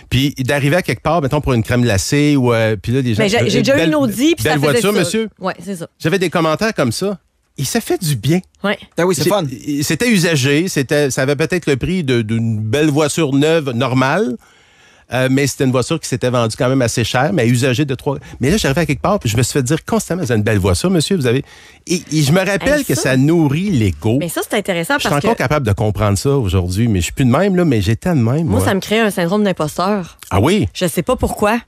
Puis d'arriver à quelque part, mettons, pour une crème glacée ou euh, puis là, les gens. j'ai déjà eu une Audi, puis ça voiture, ça. monsieur. Oui, c'est ça. J'avais des commentaires comme ça et ça fait du bien. Ben oui, C'était usagé, c'était, ça avait peut-être le prix d'une belle voiture neuve normale. Euh, mais c'était une voiture qui s'était vendue quand même assez cher, mais usagée de trois. Mais là, j'arrivais à quelque part, puis je me suis fait dire constamment, c'est une belle voiture, monsieur, vous avez. Et, je me rappelle que ça nourrit l'ego. Mais ça, c'est intéressant Je suis encore capable de comprendre ça aujourd'hui, mais je suis plus de même, là, mais j'étais de même. Moi, ça me crée un syndrome d'imposteur. Ah oui? Je sais pas pourquoi.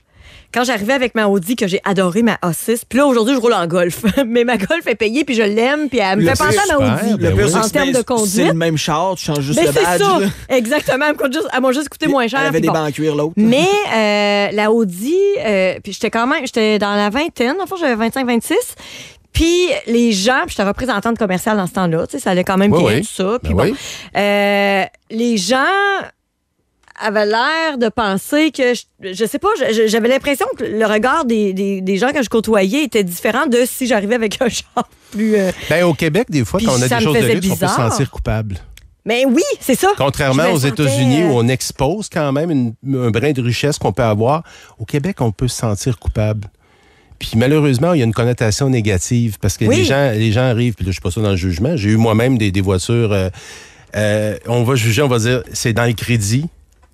Quand j'arrivais avec ma Audi, que j'ai adoré ma A6, puis là, aujourd'hui, je roule en golf. Mais ma golf est payée, puis je l'aime, puis elle me fait penser à ma Audi. Ben en termes de conduite. C'est le même char, tu changes juste mais ben, le badge. Ça. Exactement, elle m'a juste, juste, coûté moins cher. Elle des bancs cuir, l'autre. Mais euh, la Audi, euh, puis j'étais quand même, j'étais dans la vingtaine, en j'avais 25-26. Puis les gens, puis j'étais représentante commerciale dans ce temps-là, tu sais, ça allait quand même bien tout ça. Ben puis bon, euh, les gens avait l'air de penser que, je, sais pas, j'avais l'impression que le regard des, gens que je côtoyais était différent de si j'arrivais avec un genre plus... Euh, ben, au Québec, des fois, quand on a des choses de luxe, on peut se sentir coupable. Mais ben oui, c'est ça. Contrairement aux États-Unis où euh, on expose quand même un brin de richesse qu'on peut avoir, au Québec, on peut se sentir coupable. Puis malheureusement, il y a une connotation négative parce que les, gens, les gens arrivent, puis là, je suis pas ça dans le jugement. J'ai eu moi-même des, des voitures. Euh, on va juger, on va dire, c'est dans les crédits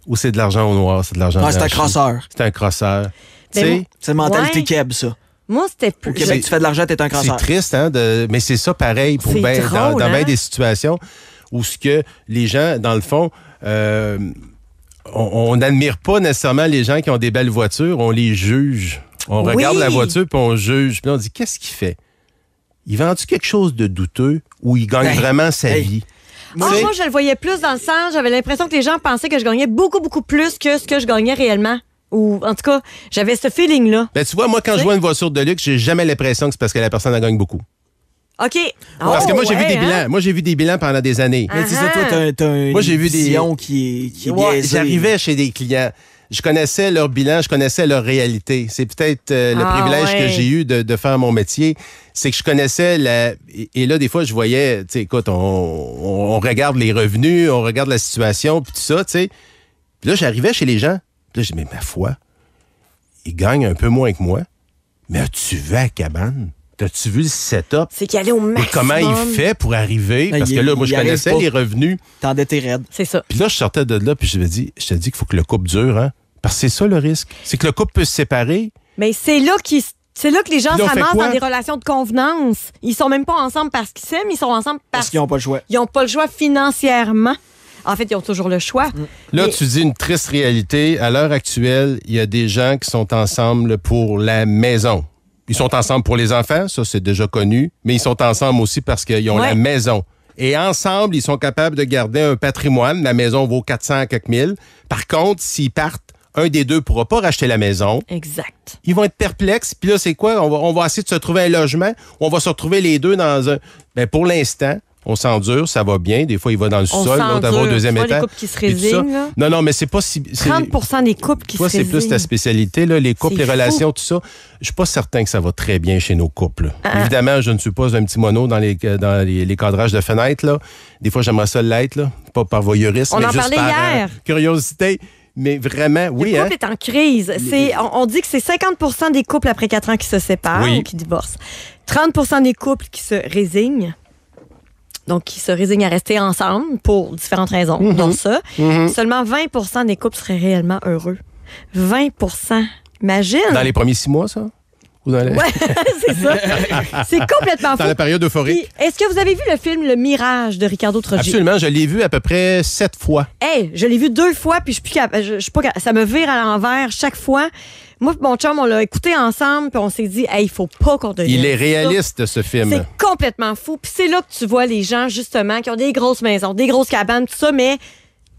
ou c'est de l'argent au noir, c'est de l'argent noir. C'est un crosseur. C'est un crosseur. Ben, c'est le mentalité ouais. Keb, ça. Moi, c'était plus. Au Québec, tu fais de l'argent, t'es un crosseur. C'est triste, hein, mais c'est ça pareil pour ben, dans, dans ben hein? des situations où ce que les gens, dans le fond, euh, on n'admire pas nécessairement les gens qui ont des belles voitures, on les juge. On regarde la voiture puis on juge. Puis on dit qu'est-ce qu'il fait? Il vend-tu quelque chose de douteux ou il gagne vraiment sa vie? Moi, ah, moi, je le voyais plus dans le sens, j'avais l'impression que les gens pensaient que je gagnais beaucoup, beaucoup plus que ce que je gagnais réellement. Ou en tout cas, j'avais ce feeling-là. Ben, tu vois, moi, quand je vois une voiture de luxe, j'ai jamais l'impression que c'est parce que la personne en gagne beaucoup. OK. Parce que moi, oh, j'ai vu des bilans. Hein? Moi, j'ai vu des bilans pendant des années. Mais toi, Moi, j'ai vu des- qui J'arrivais chez des clients je connaissais leur bilan, je connaissais leur réalité. C'est peut-être euh, le ah, privilège que j'ai eu de, faire mon métier. C'est que je connaissais la... Et là, des fois, je voyais, tu sais, écoute, on, regarde les revenus, on regarde la situation, puis tout ça, tu sais. Puis là, j'arrivais chez les gens. Puis là, j'ai mais ma foi, ils gagnent un peu moins que moi, mais tu vas à cabane? T'as-tu vu le setup? C'est qu'il allait au maximum. Et comment il fait pour arriver? Ben, parce que là, moi, je connaissais les revenus. étais raide. C'est ça. Puis là, je sortais de là, puis je me dis, je t'ai dit qu'il faut que le couple dure, hein? Parce que c'est ça le risque. C'est que le couple peut se séparer. Mais c'est là c'est là que les gens s'amassent dans des relations de convenance. Ils sont même pas ensemble parce qu'ils s'aiment, ils sont ensemble parce, qu'ils n'ont pas le choix. Ils n'ont pas le choix financièrement. En fait, ils ont toujours le choix. Mm. Là, tu dis une triste réalité. À l'heure actuelle, il y a des gens qui sont ensemble pour la maison. Ils sont ensemble pour les enfants, ça c'est déjà connu, mais ils sont ensemble aussi parce qu'ils ont la maison. Et ensemble, ils sont capables de garder un patrimoine. La maison vaut 400 quelques mille. Par contre, s'ils partent, un des deux ne pourra pas racheter la maison. Exact. Ils vont être perplexes. Puis là, c'est quoi? On va, on essayer de se trouver un logement. On va se retrouver les deux dans un... Mais ben, pour l'instant, on s'endure, ça va bien. Des fois, il va dans le sol, On va au deuxième étage. les couples qui se résignent. Non, non, mais c'est pas si. 30 des couples qui se résignent. Toi, c'est plus ta spécialité, là, les couples, les relations, tout ça. Je suis pas certain que ça va très bien chez nos couples. Ah, ah. Évidemment, je ne suis pas un petit mono dans les, euh, dans les, cadrages de fenêtres. Là. Des fois, j'aimerais ça l'être, pas par voyeurisme, mais juste par euh, curiosité. Mais vraiment, oui. Le hein. couple est en crise. on, dit que c'est 50 des couples après 4 ans qui se séparent ou qui divorcent. 30 des couples qui se résignent. Donc, ils se résignent à rester ensemble pour différentes raisons, Dans mhm. ça. Mhm. Seulement 20 des couples seraient réellement heureux. 20 Imagine. Dans les premiers six mois, ça? c'est ça. C'est complètement fou. Dans la période euphorique. Est-ce que vous avez vu le film Le Mirage de Ricardo Trogi? Absolument, je l'ai vu à peu près sept fois. Hey, je l'ai vu deux fois, puis je suis, je, ça me vire à l'envers chaque fois. Moi mon chum, on l'a écouté ensemble, puis on s'est dit, il faut pas qu'on devienne. Il est réaliste, ce film. C'est complètement fou. Puis c'est là que tu vois les gens, justement, qui ont des grosses maisons, des grosses cabanes, tout ça, mais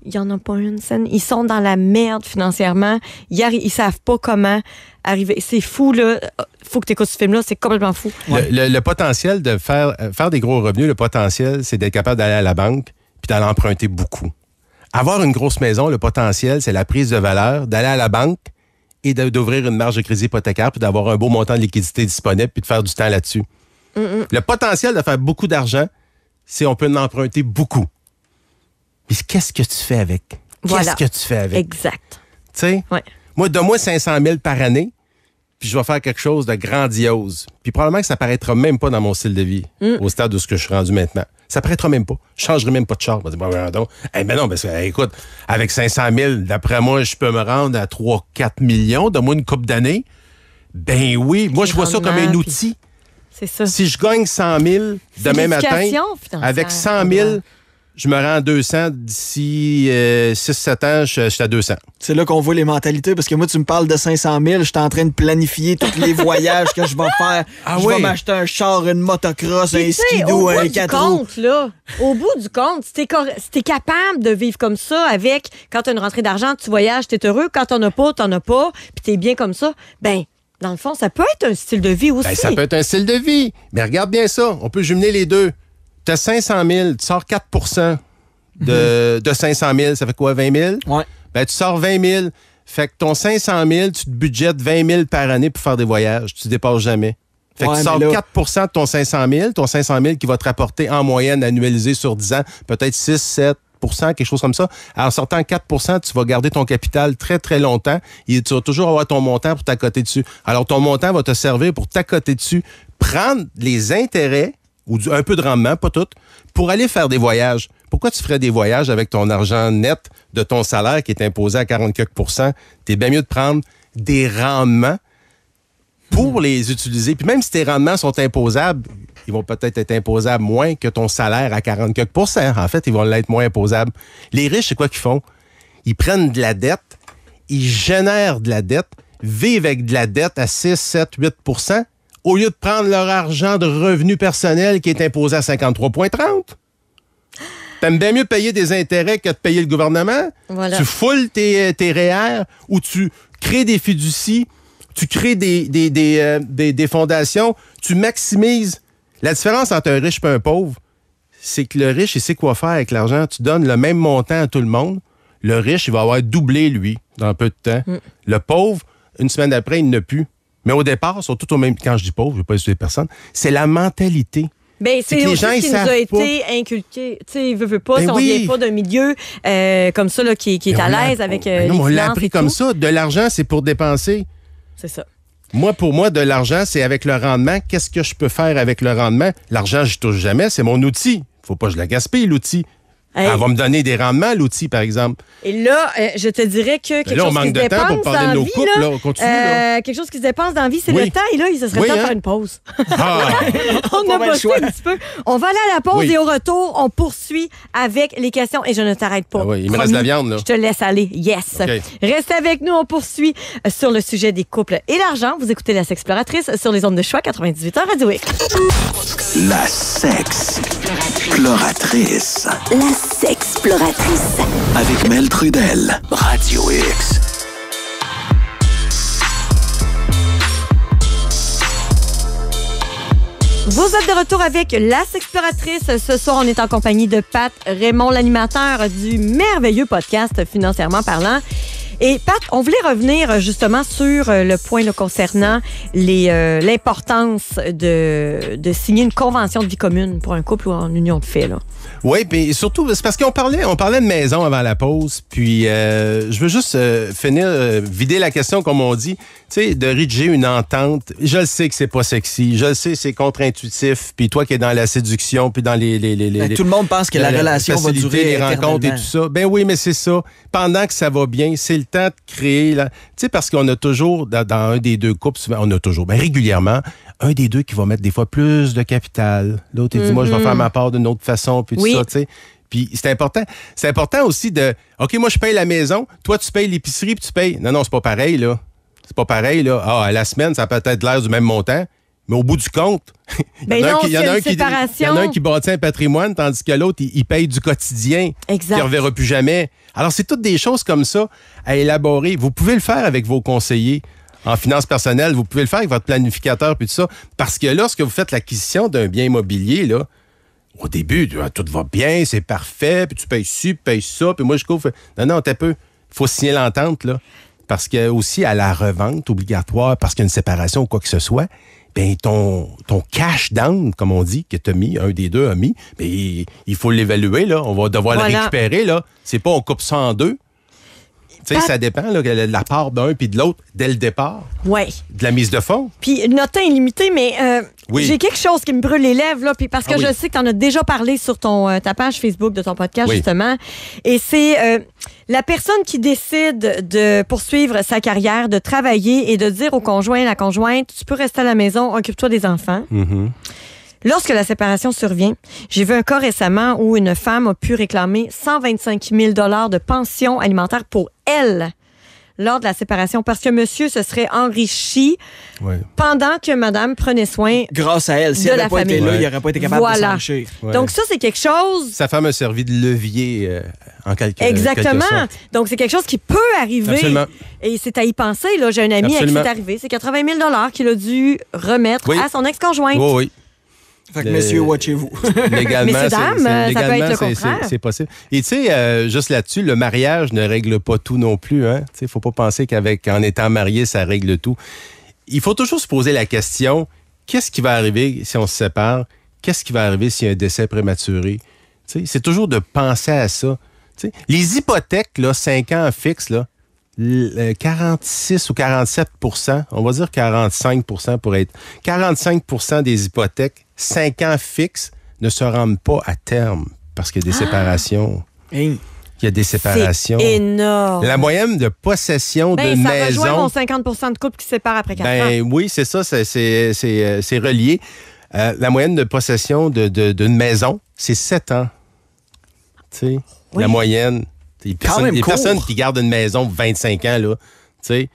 il n'y en a pas une scène. Ils sont dans la merde financièrement. Ils, ne savent pas comment arriver. C'est fou, là. Faut que tu écoutes ce film-là. C'est complètement fou. Le, potentiel de faire, euh, faire des gros revenus, le potentiel, c'est d'être capable d'aller à la banque puis d'aller emprunter beaucoup. Avoir une grosse maison, le potentiel, c'est la prise de valeur, d'aller à la banque et d'ouvrir une marge de crédit hypothécaire puis d'avoir un beau montant de liquidité disponible puis de faire du temps là-dessus. Le potentiel de faire beaucoup d'argent, c'est on peut en emprunter beaucoup. Puis qu'est-ce que tu fais avec? Qu'est-ce que tu fais avec? Exact. Tu sais? Ouais. Moi, donne-moi 500 000 par année, puis je vais faire quelque chose de grandiose. Puis probablement que ça paraîtra même pas dans mon style de vie, mm. au stade de ce que je suis rendu maintenant. Ça paraîtra même pas. Je changerai même pas de char. Je vais dire, ben, non, parce écoute, avec 500 000, d'après moi, je peux me rendre à 3-4 millions, donne-moi une coupe d'années. Ben oui, moi, je vois ça comme un outil. C'est ça. Si je gagne 100 000 demain matin, avec 100 000, je me rends à 200 d'ici 6-7 euh, ans, je, suis à 200. C'est là qu'on voit les mentalités, parce que moi, tu me parles de 500 000, je suis en train de planifier tous les voyages que je vais faire. Ah je vais m'acheter un char, une motocross, un skidoo, un 4 là, Au bout du compte, si t'es, es capable de vivre comme ça avec, quand as une rentrée d'argent, tu voyages, es heureux, quand t'en as pas, t'en as pas, puis es bien comme ça, ben dans le fond, ça peut être un style de vie ben, aussi. Ben, ça peut être un style de vie. Mais regarde bien ça, on peut jumeler les deux tu as 500 000, tu sors 4 de, 500 mhm. 000, ça fait quoi, 20 000? Oui. Ben, tu sors 20 000. Fait que ton 500 000, tu te budgettes 20 000 par année pour faire des voyages. Tu ne dépasses jamais. Fait que tu sors 4 de ton 500 000, ton 500 000 qui va te rapporter en moyenne annualisé sur 10 ans, peut-être 6, 7 quelque chose comme ça. En sortant 4 tu vas garder ton capital très, très longtemps et tu vas toujours avoir ton montant pour t'accoter dessus. Alors, ton montant va te servir pour t'accoter dessus, prendre les intérêts ou un peu de rendement, pas tout, pour aller faire des voyages. Pourquoi tu ferais des voyages avec ton argent net de ton salaire qui est imposé à 40 Tu es bien mieux de prendre des rendements pour hmm. les utiliser. Puis même si tes rendements sont imposables, ils vont peut-être être imposables moins que ton salaire à 40 En fait, ils vont l'être moins imposables. Les riches, c'est quoi qu'ils font? Ils prennent de la dette, ils génèrent de la dette, vivent avec de la dette à 6, 7, 8 au lieu de prendre leur argent de revenu personnel qui est imposé à 53,30? T'aimes bien mieux payer des intérêts que de payer le gouvernement. Tu foules tes, REER ou tu crées des fiducies, tu crées euh, des, des, fondations, tu maximises. La différence entre un riche et un pauvre, c'est que le riche, il sait quoi faire avec l'argent. Tu donnes le même montant à tout le monde. Le riche, il va avoir doublé, lui, dans peu de temps. Mm. Le pauvre, une semaine après, il n'a plus. Mais au départ, sont tout au même. Quand je dis pauvre, je ne veux pas personne. C'est la mentalité. Ben, c'est aussi gens, ce qui nous a été inculqué. Tu sais, veut, pas, ben vient pas d'un milieu euh, comme ça là, qui, est ben à l'aise avec euh, ben non, On l'a appris comme ça. De l'argent, c'est pour dépenser. C'est ça. Moi, pour moi, de l'argent, c'est avec le rendement. Qu'est-ce que je peux faire avec le rendement? L'argent, je touche jamais. C'est mon outil. Faut pas que je la gaspille, l'outil. Elle va me donner des rendements, l'outil, par exemple. Et là, euh, je te dirais que quelque là, on manque de temps pour parler de nos couples. Euh, quelque chose qui se dépense dans vie, c'est le temps. Et là, il se serait temps hein? faire une pause. Ah! on a bossé un petit peu. On va aller à la pause et au retour, on poursuit avec les questions. Et je ne t'arrête pas. Ah il me reste de la viande. Je te laisse aller. Yes. Reste avec nous. On poursuit sur le sujet des couples et l'argent. Vous écoutez La Sexploratrice sur les ondes de choix 98 h Radio La Sexe Exploratrice. La sexploratrice. Avec Mel Trudel. Radio X. Vous êtes de retour avec La Sexploratrice. Ce soir, on est en compagnie de Pat Raymond, l'animateur du merveilleux podcast Financièrement parlant. Et Pat, on voulait revenir euh, justement sur euh, le point concernant euh, l'importance de, de, signer une convention de vie commune pour un couple ou en union de fait. Là. Oui, puis surtout, c'est parce qu'on parlait, on parlait de maison avant la pause, puis euh, je veux juste euh, finir, euh, vider la question, comme on dit, tu sais, de rédiger une entente. Je le sais que c'est pas sexy, je le sais, c'est contre-intuitif, puis toi qui es dans la séduction, puis dans les... les, les, les ben, tout le monde pense que la, relation va durer Les rencontres et tout ça. Ben oui, mais c'est ça. Pendant que ça va bien, c'est le temps de créer... Tu sais, parce qu'on a toujours, dans, un des deux couples, on a toujours, ben régulièrement, un des deux qui va mettre des fois plus de capital. L'autre, il dit, moi, je vais faire mm-hmm. ma part d'une autre façon, puis tout ça, tu sais. Puis c'est important. C'est important aussi de, OK, moi, je paye la maison, toi, tu payes l'épicerie, puis tu payes. Non, non, c'est pas pareil, là. C'est pas pareil, là. Ah, à la semaine, ça peut être l'air du même montant, mais au bout du compte, il y, y en a un qui bâtit un patrimoine, tandis que l'autre, il, paye du quotidien, Il ne reverra plus jamais. Alors, c'est toutes des choses comme ça à élaborer. Vous pouvez le faire avec vos conseillers en finances personnelles, vous pouvez le faire avec votre planificateur puis tout ça. Parce que lorsque vous faites l'acquisition d'un bien immobilier, là, au début, tout va bien, c'est parfait, puis tu payes ci, puis payes ça, puis moi je couvre. Non, non, t'es peu. faut signer l'entente, là. Parce que aussi à la revente obligatoire, parce qu'il y a une séparation ou quoi que ce soit, ben ton, ton cash down, comme on dit, que tu as mis, un des deux a mis, ben, il, faut l'évaluer, là. On va devoir le récupérer, là. C'est pas on coupe ça en deux. Tu sais, ça dépend de la part d'un puis de l'autre dès le départ. Ouais. De la mise de fond. Puis notre temps est limité, mais euh, j'ai quelque chose qui me brûle les lèvres là, puis parce ah que je sais que tu en as déjà parlé sur ton euh, ta page Facebook de ton podcast justement, et c'est euh, la personne qui décide de poursuivre sa carrière, de travailler et de dire au conjoint, la conjointe, tu peux rester à la maison, occupe-toi des enfants. Mm-hmm. Lorsque la séparation survient, j'ai vu un cas récemment où une femme a pu réclamer 125 000 dollars de pension alimentaire pour elle lors de la séparation parce que monsieur se serait enrichi pendant que madame prenait soin grâce à elle si elle n'avait pas été là il n'aurait pas été capable de s'enrichir donc ça c'est quelque chose sa femme a servi de levier euh, en quelque euh, exactement donc c'est quelque chose qui peut arriver Absolument. et c'est à y penser j'ai un ami qui c'est arrivé c'est 80 000 dollars qu'il a dû remettre à son ex conjointe oui, oui. Fait que, monsieur, watchez-vous. légalement, c'est possible. Et tu sais, euh, juste là-dessus, le mariage ne règle pas tout non plus. Il hein. ne faut pas penser qu'avec en étant marié, ça règle tout. Il faut toujours se poser la question, qu'est-ce qui va arriver si on se sépare? Qu'est-ce qui va arriver s'il y a un décès prématuré? C'est toujours de penser à ça. les hypothèques, là, 5 ans fixes, là, 46 euh, ou 47 on va dire 45 pour être... 45 des hypothèques cinq ans fixes ne se rendent pas à terme parce qu'il y a des ah! séparations. Il y a des séparations. énorme. La moyenne de possession ben, de ça maison. Ça rejoint mon 50 de couples qui se séparent après 4 ben, ans. Oui, c'est ça, c'est, c'est, c'est, euh, relié. Euh, la moyenne de possession d'une de, maison, c'est 7 ans. La moyenne. Il personnes qui gardent une maison 25 ans. Là, c'est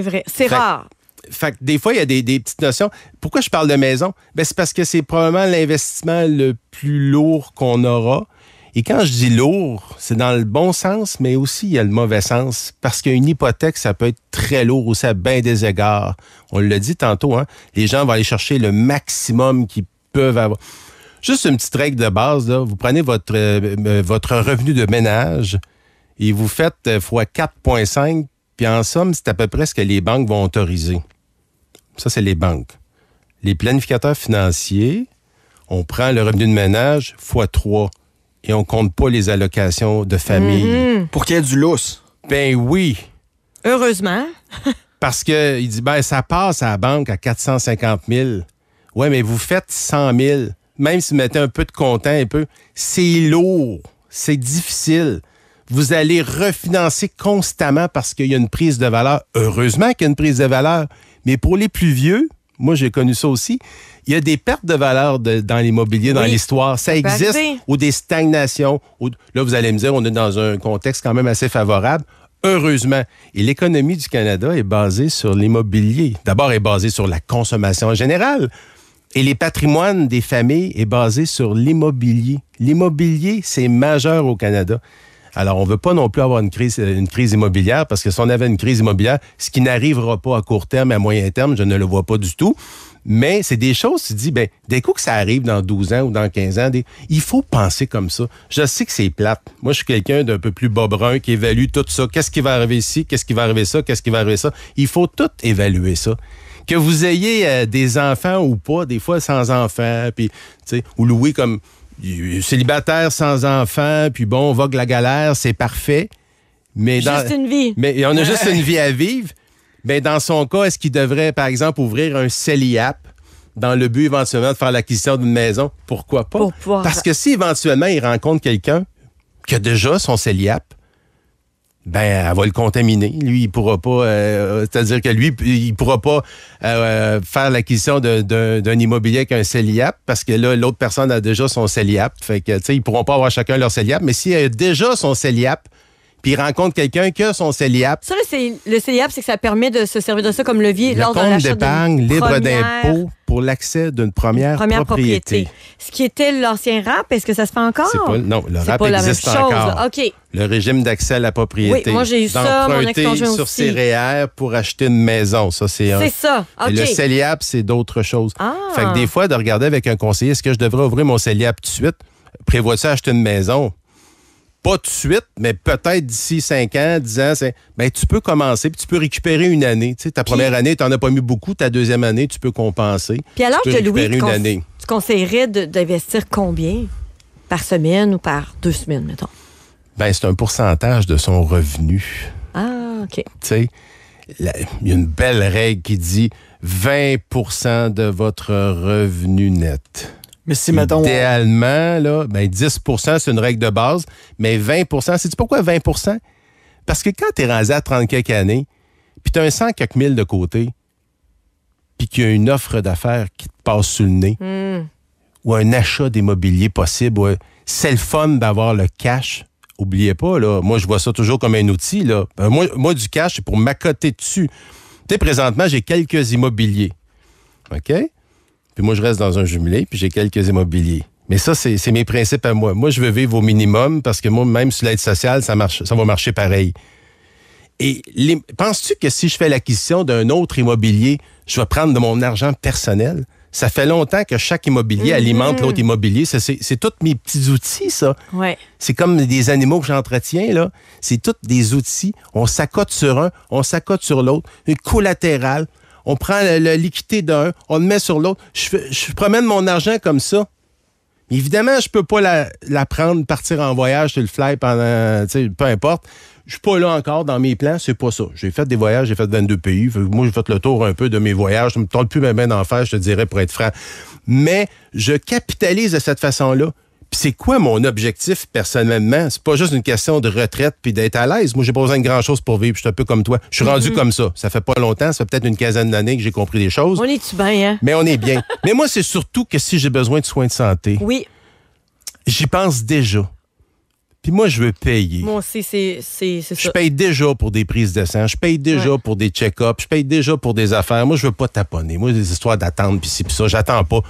vrai. C'est rare fait des fois, il y a des, petites notions. Pourquoi je parle de maison? Ben, c'est parce que c'est probablement l'investissement le plus lourd qu'on aura. Et quand je dis lourd, c'est dans le bon sens, mais aussi il y a le mauvais sens. Parce qu'une hypothèque, ça peut être très lourd aussi à bien des égards. On l'a dit tantôt, hein? les gens vont aller chercher le maximum qu'ils peuvent avoir. Juste une petite règle de base, vous prenez votre, euh, euh, votre revenu de ménage et vous faites x4.5, euh, puis en somme, c'est à peu près ce que les banques vont autoriser. Ça, c'est les banques. Les planificateurs financiers, on prend le revenu de ménage fois 3 et on compte pas les allocations de famille. Mm-hmm. Pour qu'il y ait du lousse. Ben oui. Heureusement. Parce il dit, ben ça passe à la banque à 450 000. Ouais, mais vous faites 100 000. Même si vous mettez un peu de comptant, un peu, c'est lourd. C'est difficile. Vous allez refinancer constamment parce qu'il y a une prise de valeur. Heureusement qu'il y a une prise de valeur. Mais pour les plus vieux, moi j'ai connu ça aussi, il y a des pertes de valeur dans l'immobilier, dans l'histoire. Ça, existe. Ou des stagnations. là, vous allez me dire, on est dans un contexte quand même assez favorable. Heureusement. Et l'économie du Canada est basée sur l'immobilier. D'abord, est basée sur la consommation en général. Et les patrimoines des familles est basés sur l'immobilier. L'immobilier, c'est majeur au Canada. Alors, on ne veut pas non plus avoir une crise, immobilière parce que si on avait une crise immobilière, ce qui n'arrivera pas à court terme, à moyen terme, je ne le vois pas du tout. Mais c'est des choses, tu dis, ben, des que ça arrive dans 12 ans ou dans 15 ans, il faut penser comme ça. Je sais que c'est plate. Moi, je suis quelqu'un d'un peu plus bobrun qui évalue tout ça. Qu'est-ce qui va arriver ici? Qu'est-ce qui va arriver ça? Qu'est-ce qui va arriver ça? Il faut tout évaluer ça. Que vous ayez euh, des enfants ou pas, des fois sans enfants, puis, ou louer comme euh, célibataire sans enfant, puis bon, on vogue la galère, c'est parfait. Mais dans, juste une vie. Mais on a juste une vie à vivre. Mais dans son cas, est-ce qu'il devrait, par exemple, ouvrir un CELIAP dans le but éventuellement de faire l'acquisition d'une maison? Pourquoi pas? Parce que si éventuellement il rencontre quelqu'un qui a déjà son CELIAP, ben, elle va le contaminer. Lui, il pourra pas, euh, c'est-à-dire que lui, il pourra pas euh, faire l'acquisition d'un immobilier avec un CELIAP parce que là, l'autre personne a déjà son CELIAP. Fait que, tu sais, ils pourront pas avoir chacun leur CELIAP. Mais s'il a déjà son CELIAP, puis il rencontre quelqu'un qui a son CELIAP. Ça, le CELIAP, c'est que ça permet de se servir de ça comme levier lors de l'achat d'épargne libre d'impôts, pour l'accès d'une première, propriété. Ce qui était l'ancien RAP, est-ce que ça se fait encore? non, le RAP pas existe la même chose, encore. Le régime d'accès à la propriété. Oui, moi j'ai eu ça, mon ex sur ses pour acheter une maison, ça c'est C'est ça, le CELIAP, c'est d'autres choses. Ah. Fait que des fois, de regarder avec un conseiller, est-ce que je devrais ouvrir mon CELIAP tout de suite? prévois ça acheter une maison? pas tout de suite, mais peut-être d'ici 5 ans, 10 ans, Mais ben, tu peux commencer, puis tu peux récupérer une année. ta première année, tu n'en as pas mis beaucoup. Ta deuxième année, tu peux compenser. Puis alors tu Louis, tu conseillerais d'investir combien par semaine ou par deux semaines, mettons? Ben, c'est un pourcentage de son revenu. Ah, OK. Tu sais, il y a une belle règle qui dit 20 de votre revenu net. Mais Idéalement, là, 10 ben, c'est une règle de base, mais 20 cest tu pourquoi 20 Parce que quand tu es rasé à 30 quelques années, puis tu as un 100 quelques mille de côté, puis qu'il y a une offre d'affaires qui te passe sous le nez, hmm. ou un achat d'immobilier possible, euh, c'est le fun d'avoir le cash. Oubliez pas, là, moi, je vois ça toujours comme un outil. Là. Ben, moi, moi, du cash, c'est pour m'accoter dessus. Tu sais, présentement, j'ai quelques immobiliers. OK? moi, je reste dans un jumelé, puis j'ai quelques immobiliers. Mais ça, c'est mes principes à moi. Moi, je veux vivre au minimum parce que moi, même sur l'aide sociale, ça, marche, ça va marcher pareil. Et penses-tu que si je fais l'acquisition d'un autre immobilier, je vais prendre de mon argent personnel? Ça fait longtemps que chaque immobilier mm-hmm. alimente l'autre immobilier. C'est tous mes petits outils, ça. C'est comme des animaux que j'entretiens, là. C'est tous des outils. On s'accote sur un, on s'accote sur l'autre. Une collatérale, on prend la, d'un, on le met sur l'autre. Je, promène mon argent comme ça. Évidemment, je peux pas la, prendre, partir en voyage sur le fly pendant, peu importe. Je suis pas là encore dans mes plans, c'est pas ça. J'ai fait des voyages, j'ai fait 22 pays. Moi, j'ai fait le tour un peu de mes voyages. Je me tente plus même d'en faire, je te dirais, pour être franc. Mais je capitalise de cette façon-là c'est quoi mon objectif personnellement? C'est pas juste une question de retraite puis d'être à l'aise. Moi, j'ai pas besoin de grand chose pour vivre. Je suis un peu comme toi. Je suis rendu mm-hmm. comme ça. Ça fait pas longtemps. Ça fait peut-être une quinzaine d'années que j'ai compris des choses. On est-tu bien, hein? Mais on est bien. Mais moi, c'est surtout que si j'ai besoin de soins de santé. Oui. J'y pense déjà. Puis moi, je veux payer. Moi aussi, c'est ça. Je paye déjà pour des prises de sang, je paye déjà pour des check-ups, je paye déjà pour des affaires. Moi, je veux pas taponner. Moi, des histoires d'attendre, puis ci, puis ça, j'attends pas.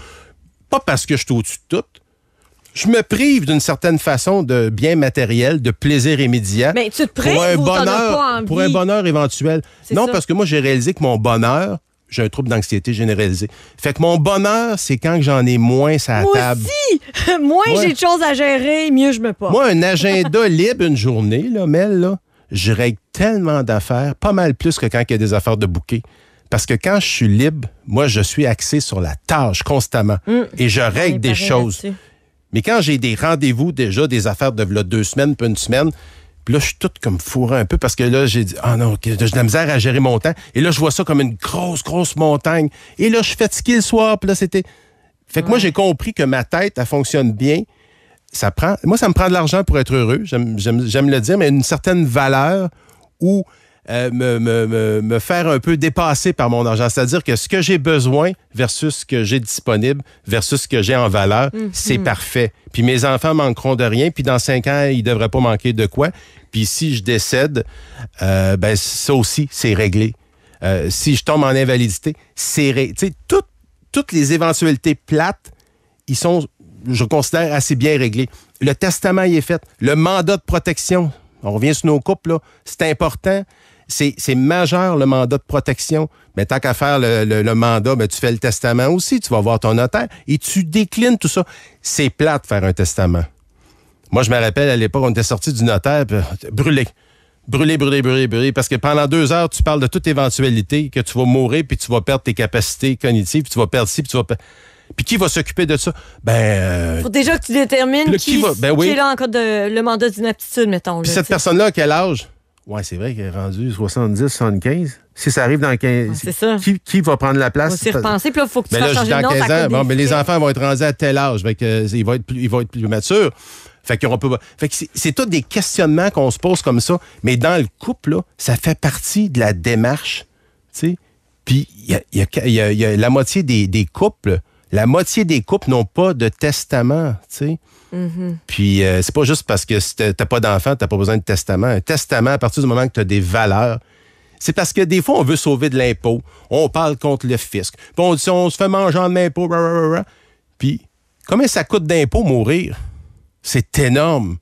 Pas parce que je suis au-dessus de tout, je me prive d'une certaine façon de biens matériels, de plaisir immédiat. Mais tu te pour un bonheur, pour un bonheur éventuel. Non, parce que moi j'ai réalisé que mon bonheur, j'ai un trouble d'anxiété généralisé. Fait que mon bonheur, c'est quand j'en ai moins à la moi moins j'ai de choses à gérer, mieux je me porte. Moi, un agenda libre une journée, là, là, je règle tellement d'affaires, pas mal plus que quand il y a des affaires de bouquet. Parce que quand je suis libre, moi, je suis axé sur la tâche constamment. Mm. Et je règle des choses. Mais quand j'ai des rendez-vous déjà, des affaires de deux semaines, pas une semaine, puis là, je suis tout comme fourré un peu parce que là, j'ai dit, ah non, j'ai de la misère à gérer mon temps. Et là, je vois ça comme une grosse, grosse montagne. Et là, je suis fatigué le soir. Puis là, c'était. Fait que moi, j'ai compris que ma tête, elle fonctionne bien. Ça prend. Moi, ça me prend de l'argent pour être heureux. J'aime le dire, mais une certaine valeur où euh, me, faire un peu dépasser par mon argent. C'est-à-dire que ce que j'ai besoin versus ce que j'ai disponible versus ce que j'ai en valeur, mhm. c'est parfait. Puis mes enfants manqueront de rien, puis dans cinq ans, ils ne devraient pas manquer de quoi. Puis si je décède, euh, ben, ça aussi, c'est réglé. Euh, si je tombe en invalidité, c'est réglé. sais, toutes les éventualités plates, ils sont, je considère, assez bien réglées. Le testament il est fait. Le mandat de protection, on revient sur nos couples, c'est important c'est majeur le mandat de protection. Mais tant qu'à faire le, mandat, ben, tu fais le testament aussi, tu vas voir ton notaire et tu déclines tout ça. C'est plat de faire un testament. Moi, je me rappelle à l'époque, on était sorti du notaire, brûlé. Euh, brûlé, brûlé, brûlé, brûlé. Parce que pendant deux heures, tu parles de toute éventualité, que tu vas mourir, puis tu vas perdre tes capacités cognitives, puis tu vas perdre ci, puis tu vas Puis qui va s'occuper de ça? Ben. Il euh, Faut déjà que tu détermines qui, va, ben là en cas de le mandat d'inaptitude, mettons. Puis cette personne-là, à quel âge? Oui, c'est vrai qu'il est rendu 70, 75. Si ça arrive dans 15 ans, Qui, va prendre la place? Faut repenser, puis là, faut que tu mais là, dans 15 ans, mais les enfants vont être rendus à tel âge. Euh, ils, vont être plus, ils plus matures. Fait, fait que c'est tous des questionnements qu'on se pose comme ça. Mais dans le couple, ça fait partie de la démarche. Puis y, a, la moitié des, couples, la moitié des couples n'ont pas de testament. sais? Mhm. Puis euh, c'est pas juste parce que t'as pas d'enfant, t'as pas besoin de testament. Un testament, à partir du moment que tu as des valeurs, c'est parce que des fois, on veut sauver de l'impôt. On parle contre le fisc. Puis on, on se fait manger en impôt. Puis, combien ça coûte d'impôt mourir? C'est énorme.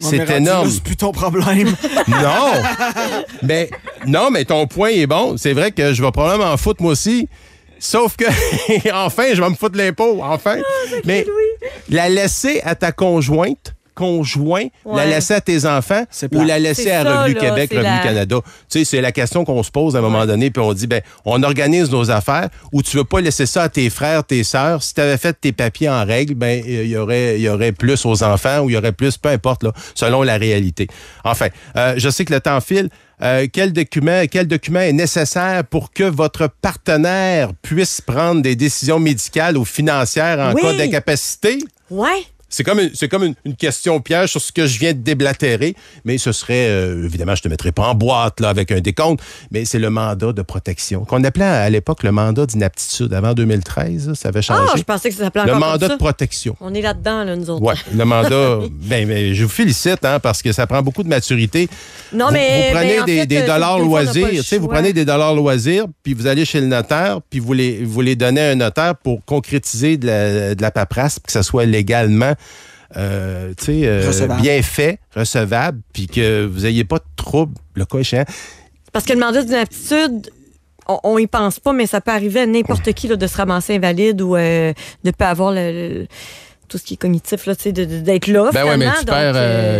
C'est énorme. C'est plus ton problème. non! mais, non, mais ton point est bon. C'est vrai que je vais probablement en foutre, moi aussi. Sauf que, enfin, je vais me foutre l'impôt, enfin. Ah, Mais la laisser à ta conjointe, conjoint, la laisser à tes enfants ou la laisser à Revenu Québec, Revenu Canada? Tu sais, c'est la question qu'on se pose à un moment donné, puis on dit, ben, on organise nos affaires ou tu veux pas laisser ça à tes frères, tes sœurs. Si tu avais fait tes papiers en règle, ben, il y aurait, y aurait plus aux enfants ou il y aurait plus, peu importe, là, selon la réalité. Enfin, euh, je sais que le temps file. Euh, quel, document, est nécessaire pour que votre partenaire puisse prendre des décisions médicales ou financières en cas d'incapacité. Oui. C'est comme, une, comme une, question piège sur ce que je viens de déblatérer, mais ce serait, euh, évidemment, je ne te mettrai pas en boîte là, avec un décompte, mais c'est le mandat de protection, qu'on appelait à l'époque le mandat d'inaptitude. Avant 2013, ça avait changé. Ah, je pensais que ça s'appelait Le mandat de protection. On est là-dedans, nous autres. Oui, le mandat, ben, ben, je vous félicite, hein, parce que ça prend beaucoup de maturité. Non, vous, mais. Vous prenez des, euh, dollars loisirs, tu vous prenez des dollars loisirs, puis vous allez chez le notaire, puis vous les, vous les donnez à un notaire pour concrétiser de la, de paperasse, que ça soit légalement euh, euh, bien fait, recevable, puis que vous n'ayez pas de trouble, le cas Parce que le mandat aptitude, on, n'y pense pas, mais ça peut arriver à n'importe qui de se ramasser invalide ou euh, de ne pas avoir tout ce qui est cognitif, là, d'être là. Ben mais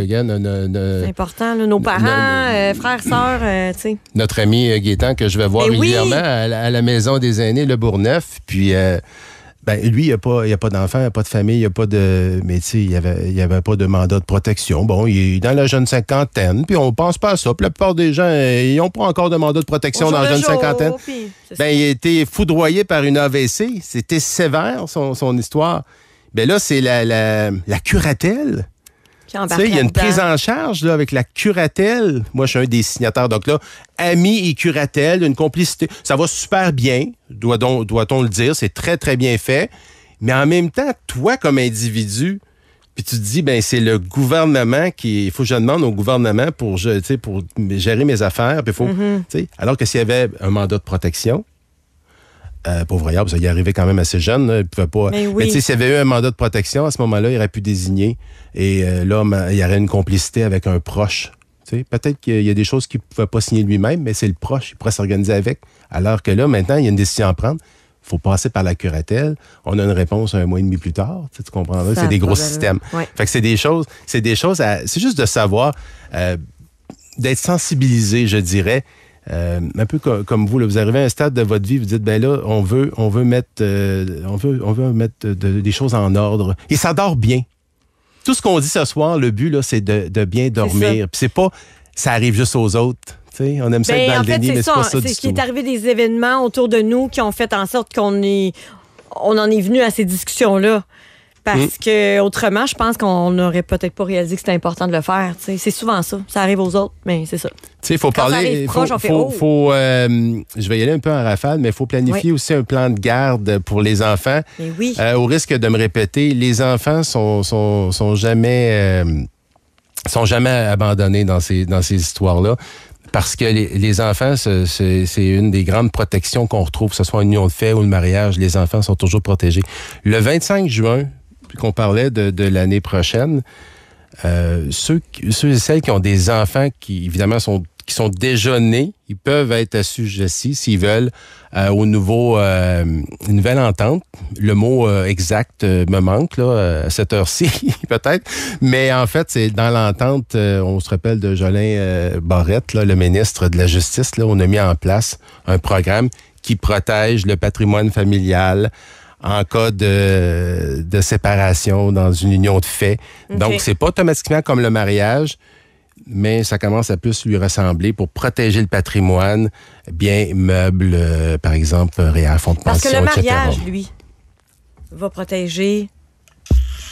tu c'est important, nos parents, frères, sœurs, tu Notre ami Gaétan, que je vais voir ben régulièrement à, la maison des aînés, le Bourgneuf, puis ben, lui, il n'y a pas, d'enfant, il n'y a pas de famille, il n'y a pas de. Mais il n'y avait, pas de mandat de protection. Bon, il est dans la jeune cinquantaine, puis on pense pas à ça. la plupart des gens, ils n'ont pas encore de mandat de protection dans la jeune cinquantaine. ben, il a été foudroyé par une AVC. C'était sévère, son, histoire. Ben là, c'est la, la, la curatelle il y a une prise en charge là, avec la curatelle. Moi, je suis un des signataires. Donc là, ami et curatelle, une complicité. Ça va super bien, doit-on doit le dire. C'est très, très bien fait. Mais en même temps, toi, comme individu, puis tu te dis, ben c'est le gouvernement qui. Il faut que je demande au gouvernement pour, je, pour gérer mes affaires. faut, mm-hmm. Alors que s'il y avait un mandat de protection, euh, pauvre parce qu'il arrivait quand même assez jeune. il pouvait pas. Mais, s'il y avait eu un mandat de protection, à ce moment-là, il aurait pu désigner. Et euh, l'homme, il y aurait une complicité avec un proche. Peut-être qu'il y a des choses qu'il ne pouvait pas signer lui-même, mais c'est le proche, il pourrait s'organiser avec. Alors que là, maintenant, il y a une décision à prendre. Il faut passer par la curatelle. On a une réponse un mois et demi plus tard. Tu, comprends c'est des gros systèmes. Fait que c'est des choses, c'est des choses C'est juste de savoir, euh, d'être sensibilisé, je dirais, euh, un peu comme vous, là, vous arrivez à un stade de votre vie, vous dites ben là, on veut, on veut mettre, euh, on veut, on veut mettre des choses en ordre. Et ça dort bien. Tout ce qu'on dit ce soir, le but là, c'est de, de, bien dormir. Puis c'est pas, ça arrive juste aux autres. on aime ça ben, dans le déni, mais c'est pas ça C'est ce qui est arrivé des événements autour de nous qui ont fait en sorte qu'on est, on en est venu à ces discussions là. Parce mm. que autrement, je pense qu'on n'aurait peut-être pas réalisé que c'était important de le faire. C'est souvent ça. Ça arrive aux autres, mais c'est ça. Il faut parler. Proche, faut, oh! euh, je vais y aller un peu en rafale, mais il faut planifier aussi un plan de garde pour les enfants. Euh, au risque de me répéter, les enfants sont, sont, jamais. Euh, sont jamais abandonnés dans ces, dans ces histoires-là parce que les, enfants, c'est une des grandes protections qu'on retrouve, que ce soit une union de fait ou le mariage, les enfants sont toujours protégés. Le 25 juin, qu'on parlait de, l'année prochaine, euh, ceux, ceux, et celles qui ont des enfants qui, évidemment, sont, qui sont déjà nés, ils peuvent être assujettis, s'ils veulent, euh, au nouveau, euh, nouvelle entente. Le mot exact me manque, là, à cette heure-ci, peut-être. Mais en fait, c'est dans l'entente, on se rappelle de Jolin Barrette, là, le ministre de la Justice, là, on a mis en place un programme qui protège le patrimoine familial, en cas de, séparation dans une union de fait. Donc, c'est pas automatiquement comme le mariage, mais ça commence à plus lui ressembler pour protéger le patrimoine, biens, meubles, euh, par exemple, réel, fonds de pension, Parce que le mariage, lui, va protéger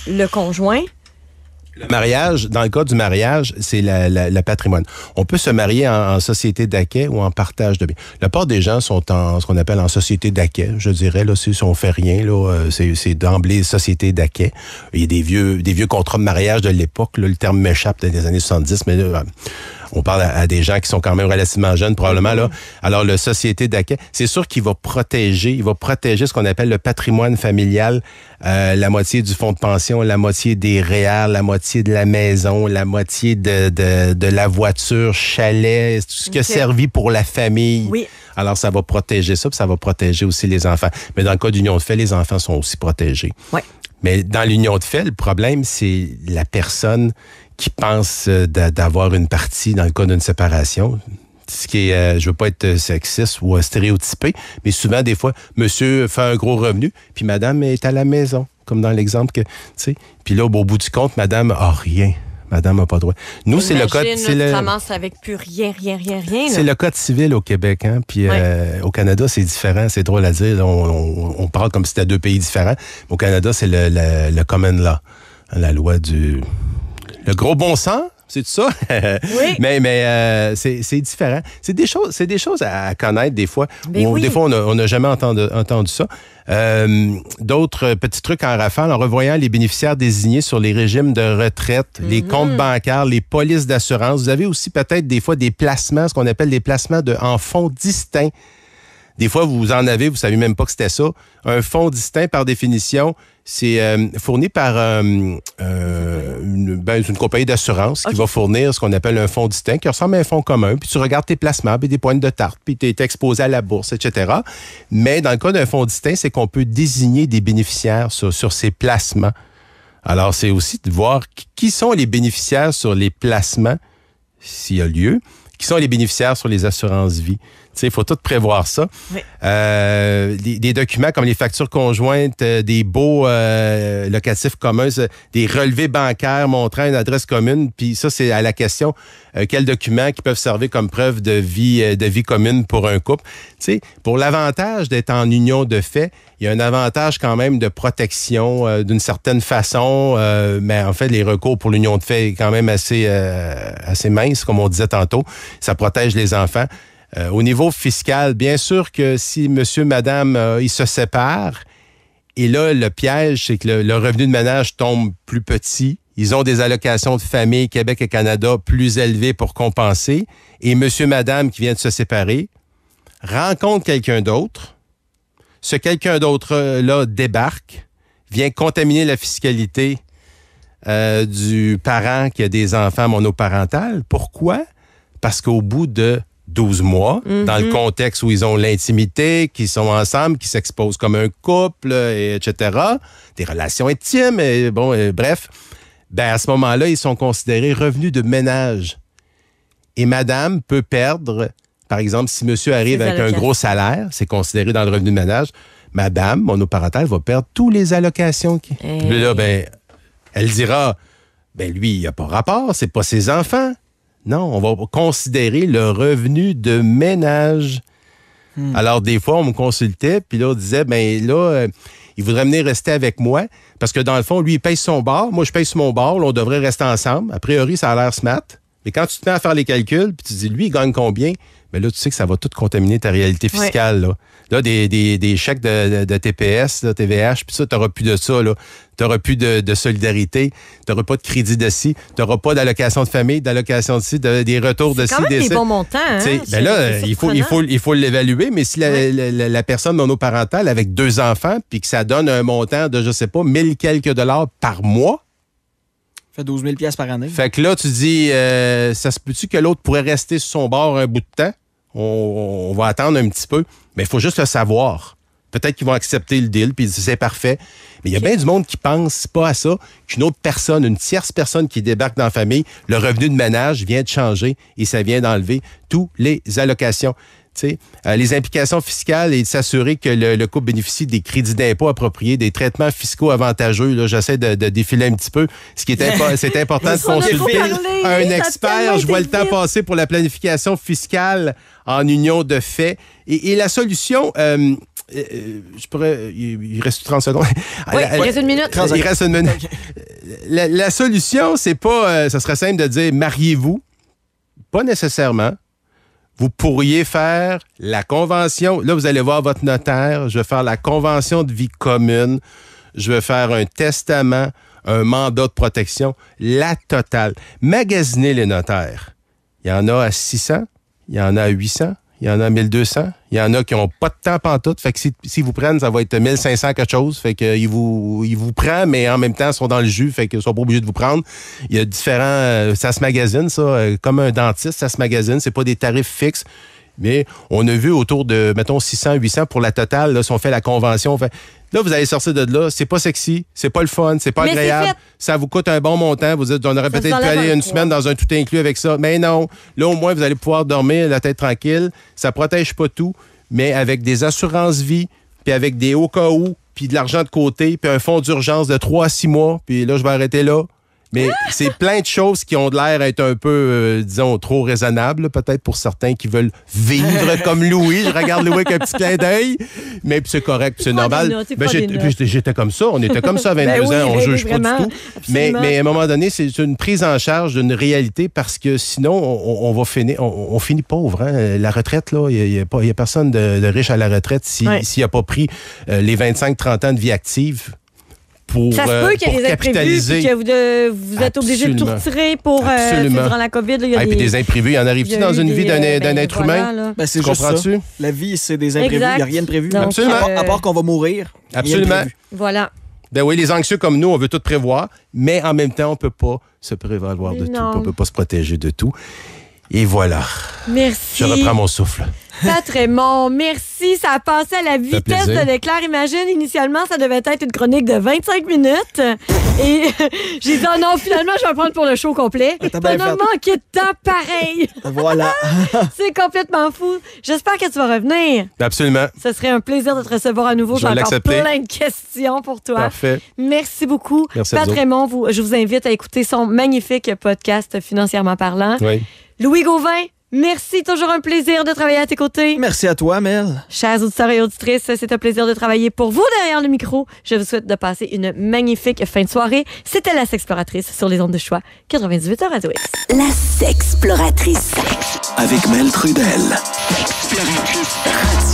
le conjoint, le mariage, dans le cas du mariage, c'est le patrimoine. On peut se marier en, société d'acquet ou en partage de biens. La part des gens sont en ce qu'on appelle en société d'acquet, je dirais. Là, si on fait rien, là, euh, c'est d'emblée société d'acquet. Il y a des vieux, des vieux contrats de mariage de l'époque. Le terme m'échappe des années 70, mais... Euh, on parle à, des gens qui sont quand même relativement jeunes, probablement. là. Alors, la société d'accueil, c'est sûr qu'il va protéger, il va protéger ce qu'on appelle le patrimoine familial, euh, la moitié du fonds de pension, la moitié des réels, la moitié de la maison, la moitié de, la voiture, chalet, tout ce qui a servi pour la famille. Oui. Alors, ça va protéger ça, puis ça va protéger aussi les enfants. Mais dans le cas d'union de fait, les enfants sont aussi protégés. Mais dans l'union de fait, le problème, c'est la personne qui pensent euh, d'avoir une partie dans le cas d'une séparation ce qui est, euh, je veux pas être euh, sexiste ou stéréotypé, mais souvent, des fois, monsieur fait un gros revenu, puis madame est à la maison, comme dans l'exemple que, tu sais. Puis là, au bout du compte, madame a rien. Madame n'a pas droit. Nous, c'est le code. C'est le... avec C'est le code civil au Québec, hein. Puis au Canada, c'est différent. C'est drôle à dire. On, parle comme si c'était deux pays différents. Au Canada, c'est le, common law, hein, la loi du le gros bon sens, c'est ça? Mais, mais euh, c'est différent. C'est des choses, c'est des choses à connaître des fois. Ben des fois, on n'a jamais entendu, entendu ça. Euh, d'autres euh, petits trucs en rafale, en revoyant les bénéficiaires désignés sur les régimes de retraite, les mhm. comptes bancaires, les polices d'assurance. Vous avez aussi peut-être des fois des placements, ce qu'on appelle des placements de, en fonds distincts. Des fois, vous en avez, vous savez même pas que c'était ça. Un fonds distinct, par définition, c'est euh, fourni par euh, euh, ben, une, compagnie d'assurance qui va fournir ce qu'on appelle un fonds distinct qui ressemble à un fonds commun. Puis tu regardes tes placements, puis des pointes de tarte, puis tu es exposé à la bourse, etc. Mais dans le cas d'un fonds distinct, c'est qu'on peut désigner des bénéficiaires sur, sur ces placements. Alors, c'est aussi de voir qui sont les bénéficiaires sur les placements, s'il y a lieu qui sont les bénéficiaires sur les assurances-vie. Il faut tout prévoir ça. Euh, des documents comme les factures conjointes, euh, des baux euh, locatifs communs, des relevés bancaires montrant une adresse commune. Puis ça, c'est à la question euh, quels documents qui peuvent servir comme preuve de vie, de vie commune pour un couple. sais pour l'avantage d'être en union de fait, il y a un avantage quand même de protection d'une certaine façon. mais en fait, les recours pour l'union de fait est quand même assez, assez mince, comme on disait tantôt ça protège les enfants. Euh, au niveau fiscal, bien sûr que si monsieur, madame, Mme, euh, ils se séparent, et là, le piège, c'est que le, revenu de ménage tombe plus petit. Ils ont des allocations de famille Québec et Canada plus élevées pour compenser. Et monsieur, madame qui vient de se séparer rencontre quelqu'un d'autre. Ce quelqu'un d'autre-là euh, débarque, vient contaminer la fiscalité du parent qui a des enfants monoparentales. Pourquoi? parce qu'au bout de 12 mois, dans le mhm. contexte où ils ont l'intimité, qu'ils sont ensemble, qu'ils s'exposent comme un couple, euh, etc., des relations intimes, bon, bref, ben à ce moment-là, ils sont considérés revenus de ménage. Et madame peut perdre, par exemple, si monsieur arrive avec un gros salaire, c'est considéré dans le revenu de ménage, madame, monoparentale, va perdre tous les allocations. Qui... Eh là, ben, elle dira, ben lui, il n'y a pas rapport, c'est pas ses enfants. Non, on va considérer le revenu de ménage. Hmm. Alors, des fois, on me consultait, puis là, on disait, ben là, euh, il voudrait venir rester avec moi, parce que dans le fond, lui, il paye son bar, moi, je paye mon bar, on devrait rester ensemble. A priori, ça a l'air smart. Mais quand tu te mets à faire les calculs, puis tu dis, lui, il gagne combien? mais là, tu sais que ça va tout contaminer ta réalité fiscale. Là. des, des, chèques de, de, de TPS, TVH, puis ça, tu n'auras plus de ça. Tu n'auras plus de, de solidarité, tu n'auras pas de crédit de ci, tu n'auras pas d'allocation de famille, d'allocation de ci, des retours de ci. C'est des, des bons montants. Hein, ben là, il faut, il il faut l'évaluer, mais si la, personne la, la, personne monoparentale avec deux enfants, puis que ça donne un montant de, je sais pas, mille quelques dollars par mois, 12 000 par année. Fait que là, tu dis, euh, ça se peut-tu que l'autre pourrait rester sur son bord un bout de temps? On, va attendre un petit peu. Mais il faut juste le savoir. Peut-être qu'ils vont accepter le deal, puis c'est parfait. Mais il y a bien du monde qui pense pas à ça, qu'une autre personne, une tierce personne qui débarque dans la famille, le revenu de ménage vient de changer et ça vient d'enlever tous les allocations. Euh, les implications fiscales et de s'assurer que le, couple bénéficie des crédits d'impôt appropriés, des traitements fiscaux avantageux. j'essaie de, défiler un petit peu. Ce qui est c'est important de consulter un expert. Je vois le temps passer pour la planification fiscale en union de faits. Et, la solution. Euh, euh, je pourrais. Il, reste 30 secondes. Oui, il reste une minute. Il reste La, solution, c'est pas. ça serait simple de dire mariez-vous. Pas nécessairement vous pourriez faire la convention. Là, vous allez voir votre notaire. Je vais faire la convention de vie commune. Je vais faire un testament, un mandat de protection, la totale. Magasinez les notaires. Il y en a à 600, il y en a à 800, il y en a 1200. Il y en a qui n'ont pas de temps pantoute. Fait que s'ils si, vous prennent, ça va être 1500 quelque chose. Fait que ils vous, ils vous prennent, mais en même temps, ils sont dans le jus. Fait qu'ils sont pas obligés de vous prendre. Il y a différents. Euh, ça se magazine, ça. Euh, comme un dentiste, ça se magazine. C'est pas des tarifs fixes. Mais on a vu autour de, mettons, 600, 800 pour la totale. Là, si on fait la convention, fait, Là, vous allez sortir de là, c'est pas sexy, c'est pas le fun, c'est pas agréable, ça vous coûte un bon montant. Vous dites, on aurait peut-être pu aller une semaine dans un tout inclus avec ça. Mais non, là, au moins, vous allez pouvoir dormir la tête tranquille. Ça protège pas tout, mais avec des assurances-vie, puis avec des hauts cas où, puis de l'argent de côté, puis un fonds d'urgence de 3 à 6 mois, puis là, je vais arrêter là. Mais ah! c'est plein de choses qui ont l'air être un peu, euh, disons, trop raisonnables, peut-être pour certains qui veulent vivre comme Louis. Je regarde Louis avec un petit clin d'œil, mais c'est correct, c'est normal. Ben, j'étais comme ça, on était comme ça à 22 ben ans, on ben juge pas du tout. Mais, mais, à un moment donné, c'est une prise en charge d'une réalité parce que sinon, on, va finir, on, finit pauvre. Hein? La retraite, là, il n'y a, y a, personne de, riche à la retraite s'il si, a pas pris euh, les 25-30 ans de vie active ça se peut euh, qu'il y ait des imprévus que euh, vous, êtes obligé de tout retirer pour euh, durant la COVID. Là, y a ah, des, imprévus, il y en arrive-tu dans une vie d'un ben, être humain? Ben, c'est Comprends-tu? La vie, c'est des imprévus. Il n'y a rien de prévu. Absolument. À part qu'on va mourir. Absolument. Voilà. Ben oui, les anxieux comme nous, on veut tout prévoir, mais en même temps, on ne peut pas se prévaloir de tout, on ne peut pas se protéger de tout. Et voilà. Merci. Je reprends mon souffle. Pat Raymond, merci. Ça a passé à la vitesse de l'éclair. Imagine, initialement, ça devait être une chronique de 25 minutes. Et j'ai dit, oh non, finalement, je vais prendre pour le show complet. T'en as manqué de pareil. Voilà. C'est complètement fou. J'espère que tu vas revenir. Absolument. Ce serait un plaisir de te recevoir à nouveau. J'ai encore plein de questions pour toi. Parfait. Merci beaucoup. Merci Pat Raymond, je vous invite à écouter son magnifique podcast Financièrement parlant. Oui. Louis Gauvin, Merci, toujours un plaisir de travailler à tes côtés. Merci à toi, Mel. Chers auditeurs et auditrices, c'est un plaisir de travailler pour vous derrière le micro. Je vous souhaite de passer une magnifique fin de soirée. C'était La Sexploratrice sur les ondes de choix, 98h Radio X. La Sexploratrice. Avec Mel Trudel.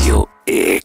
Radio X.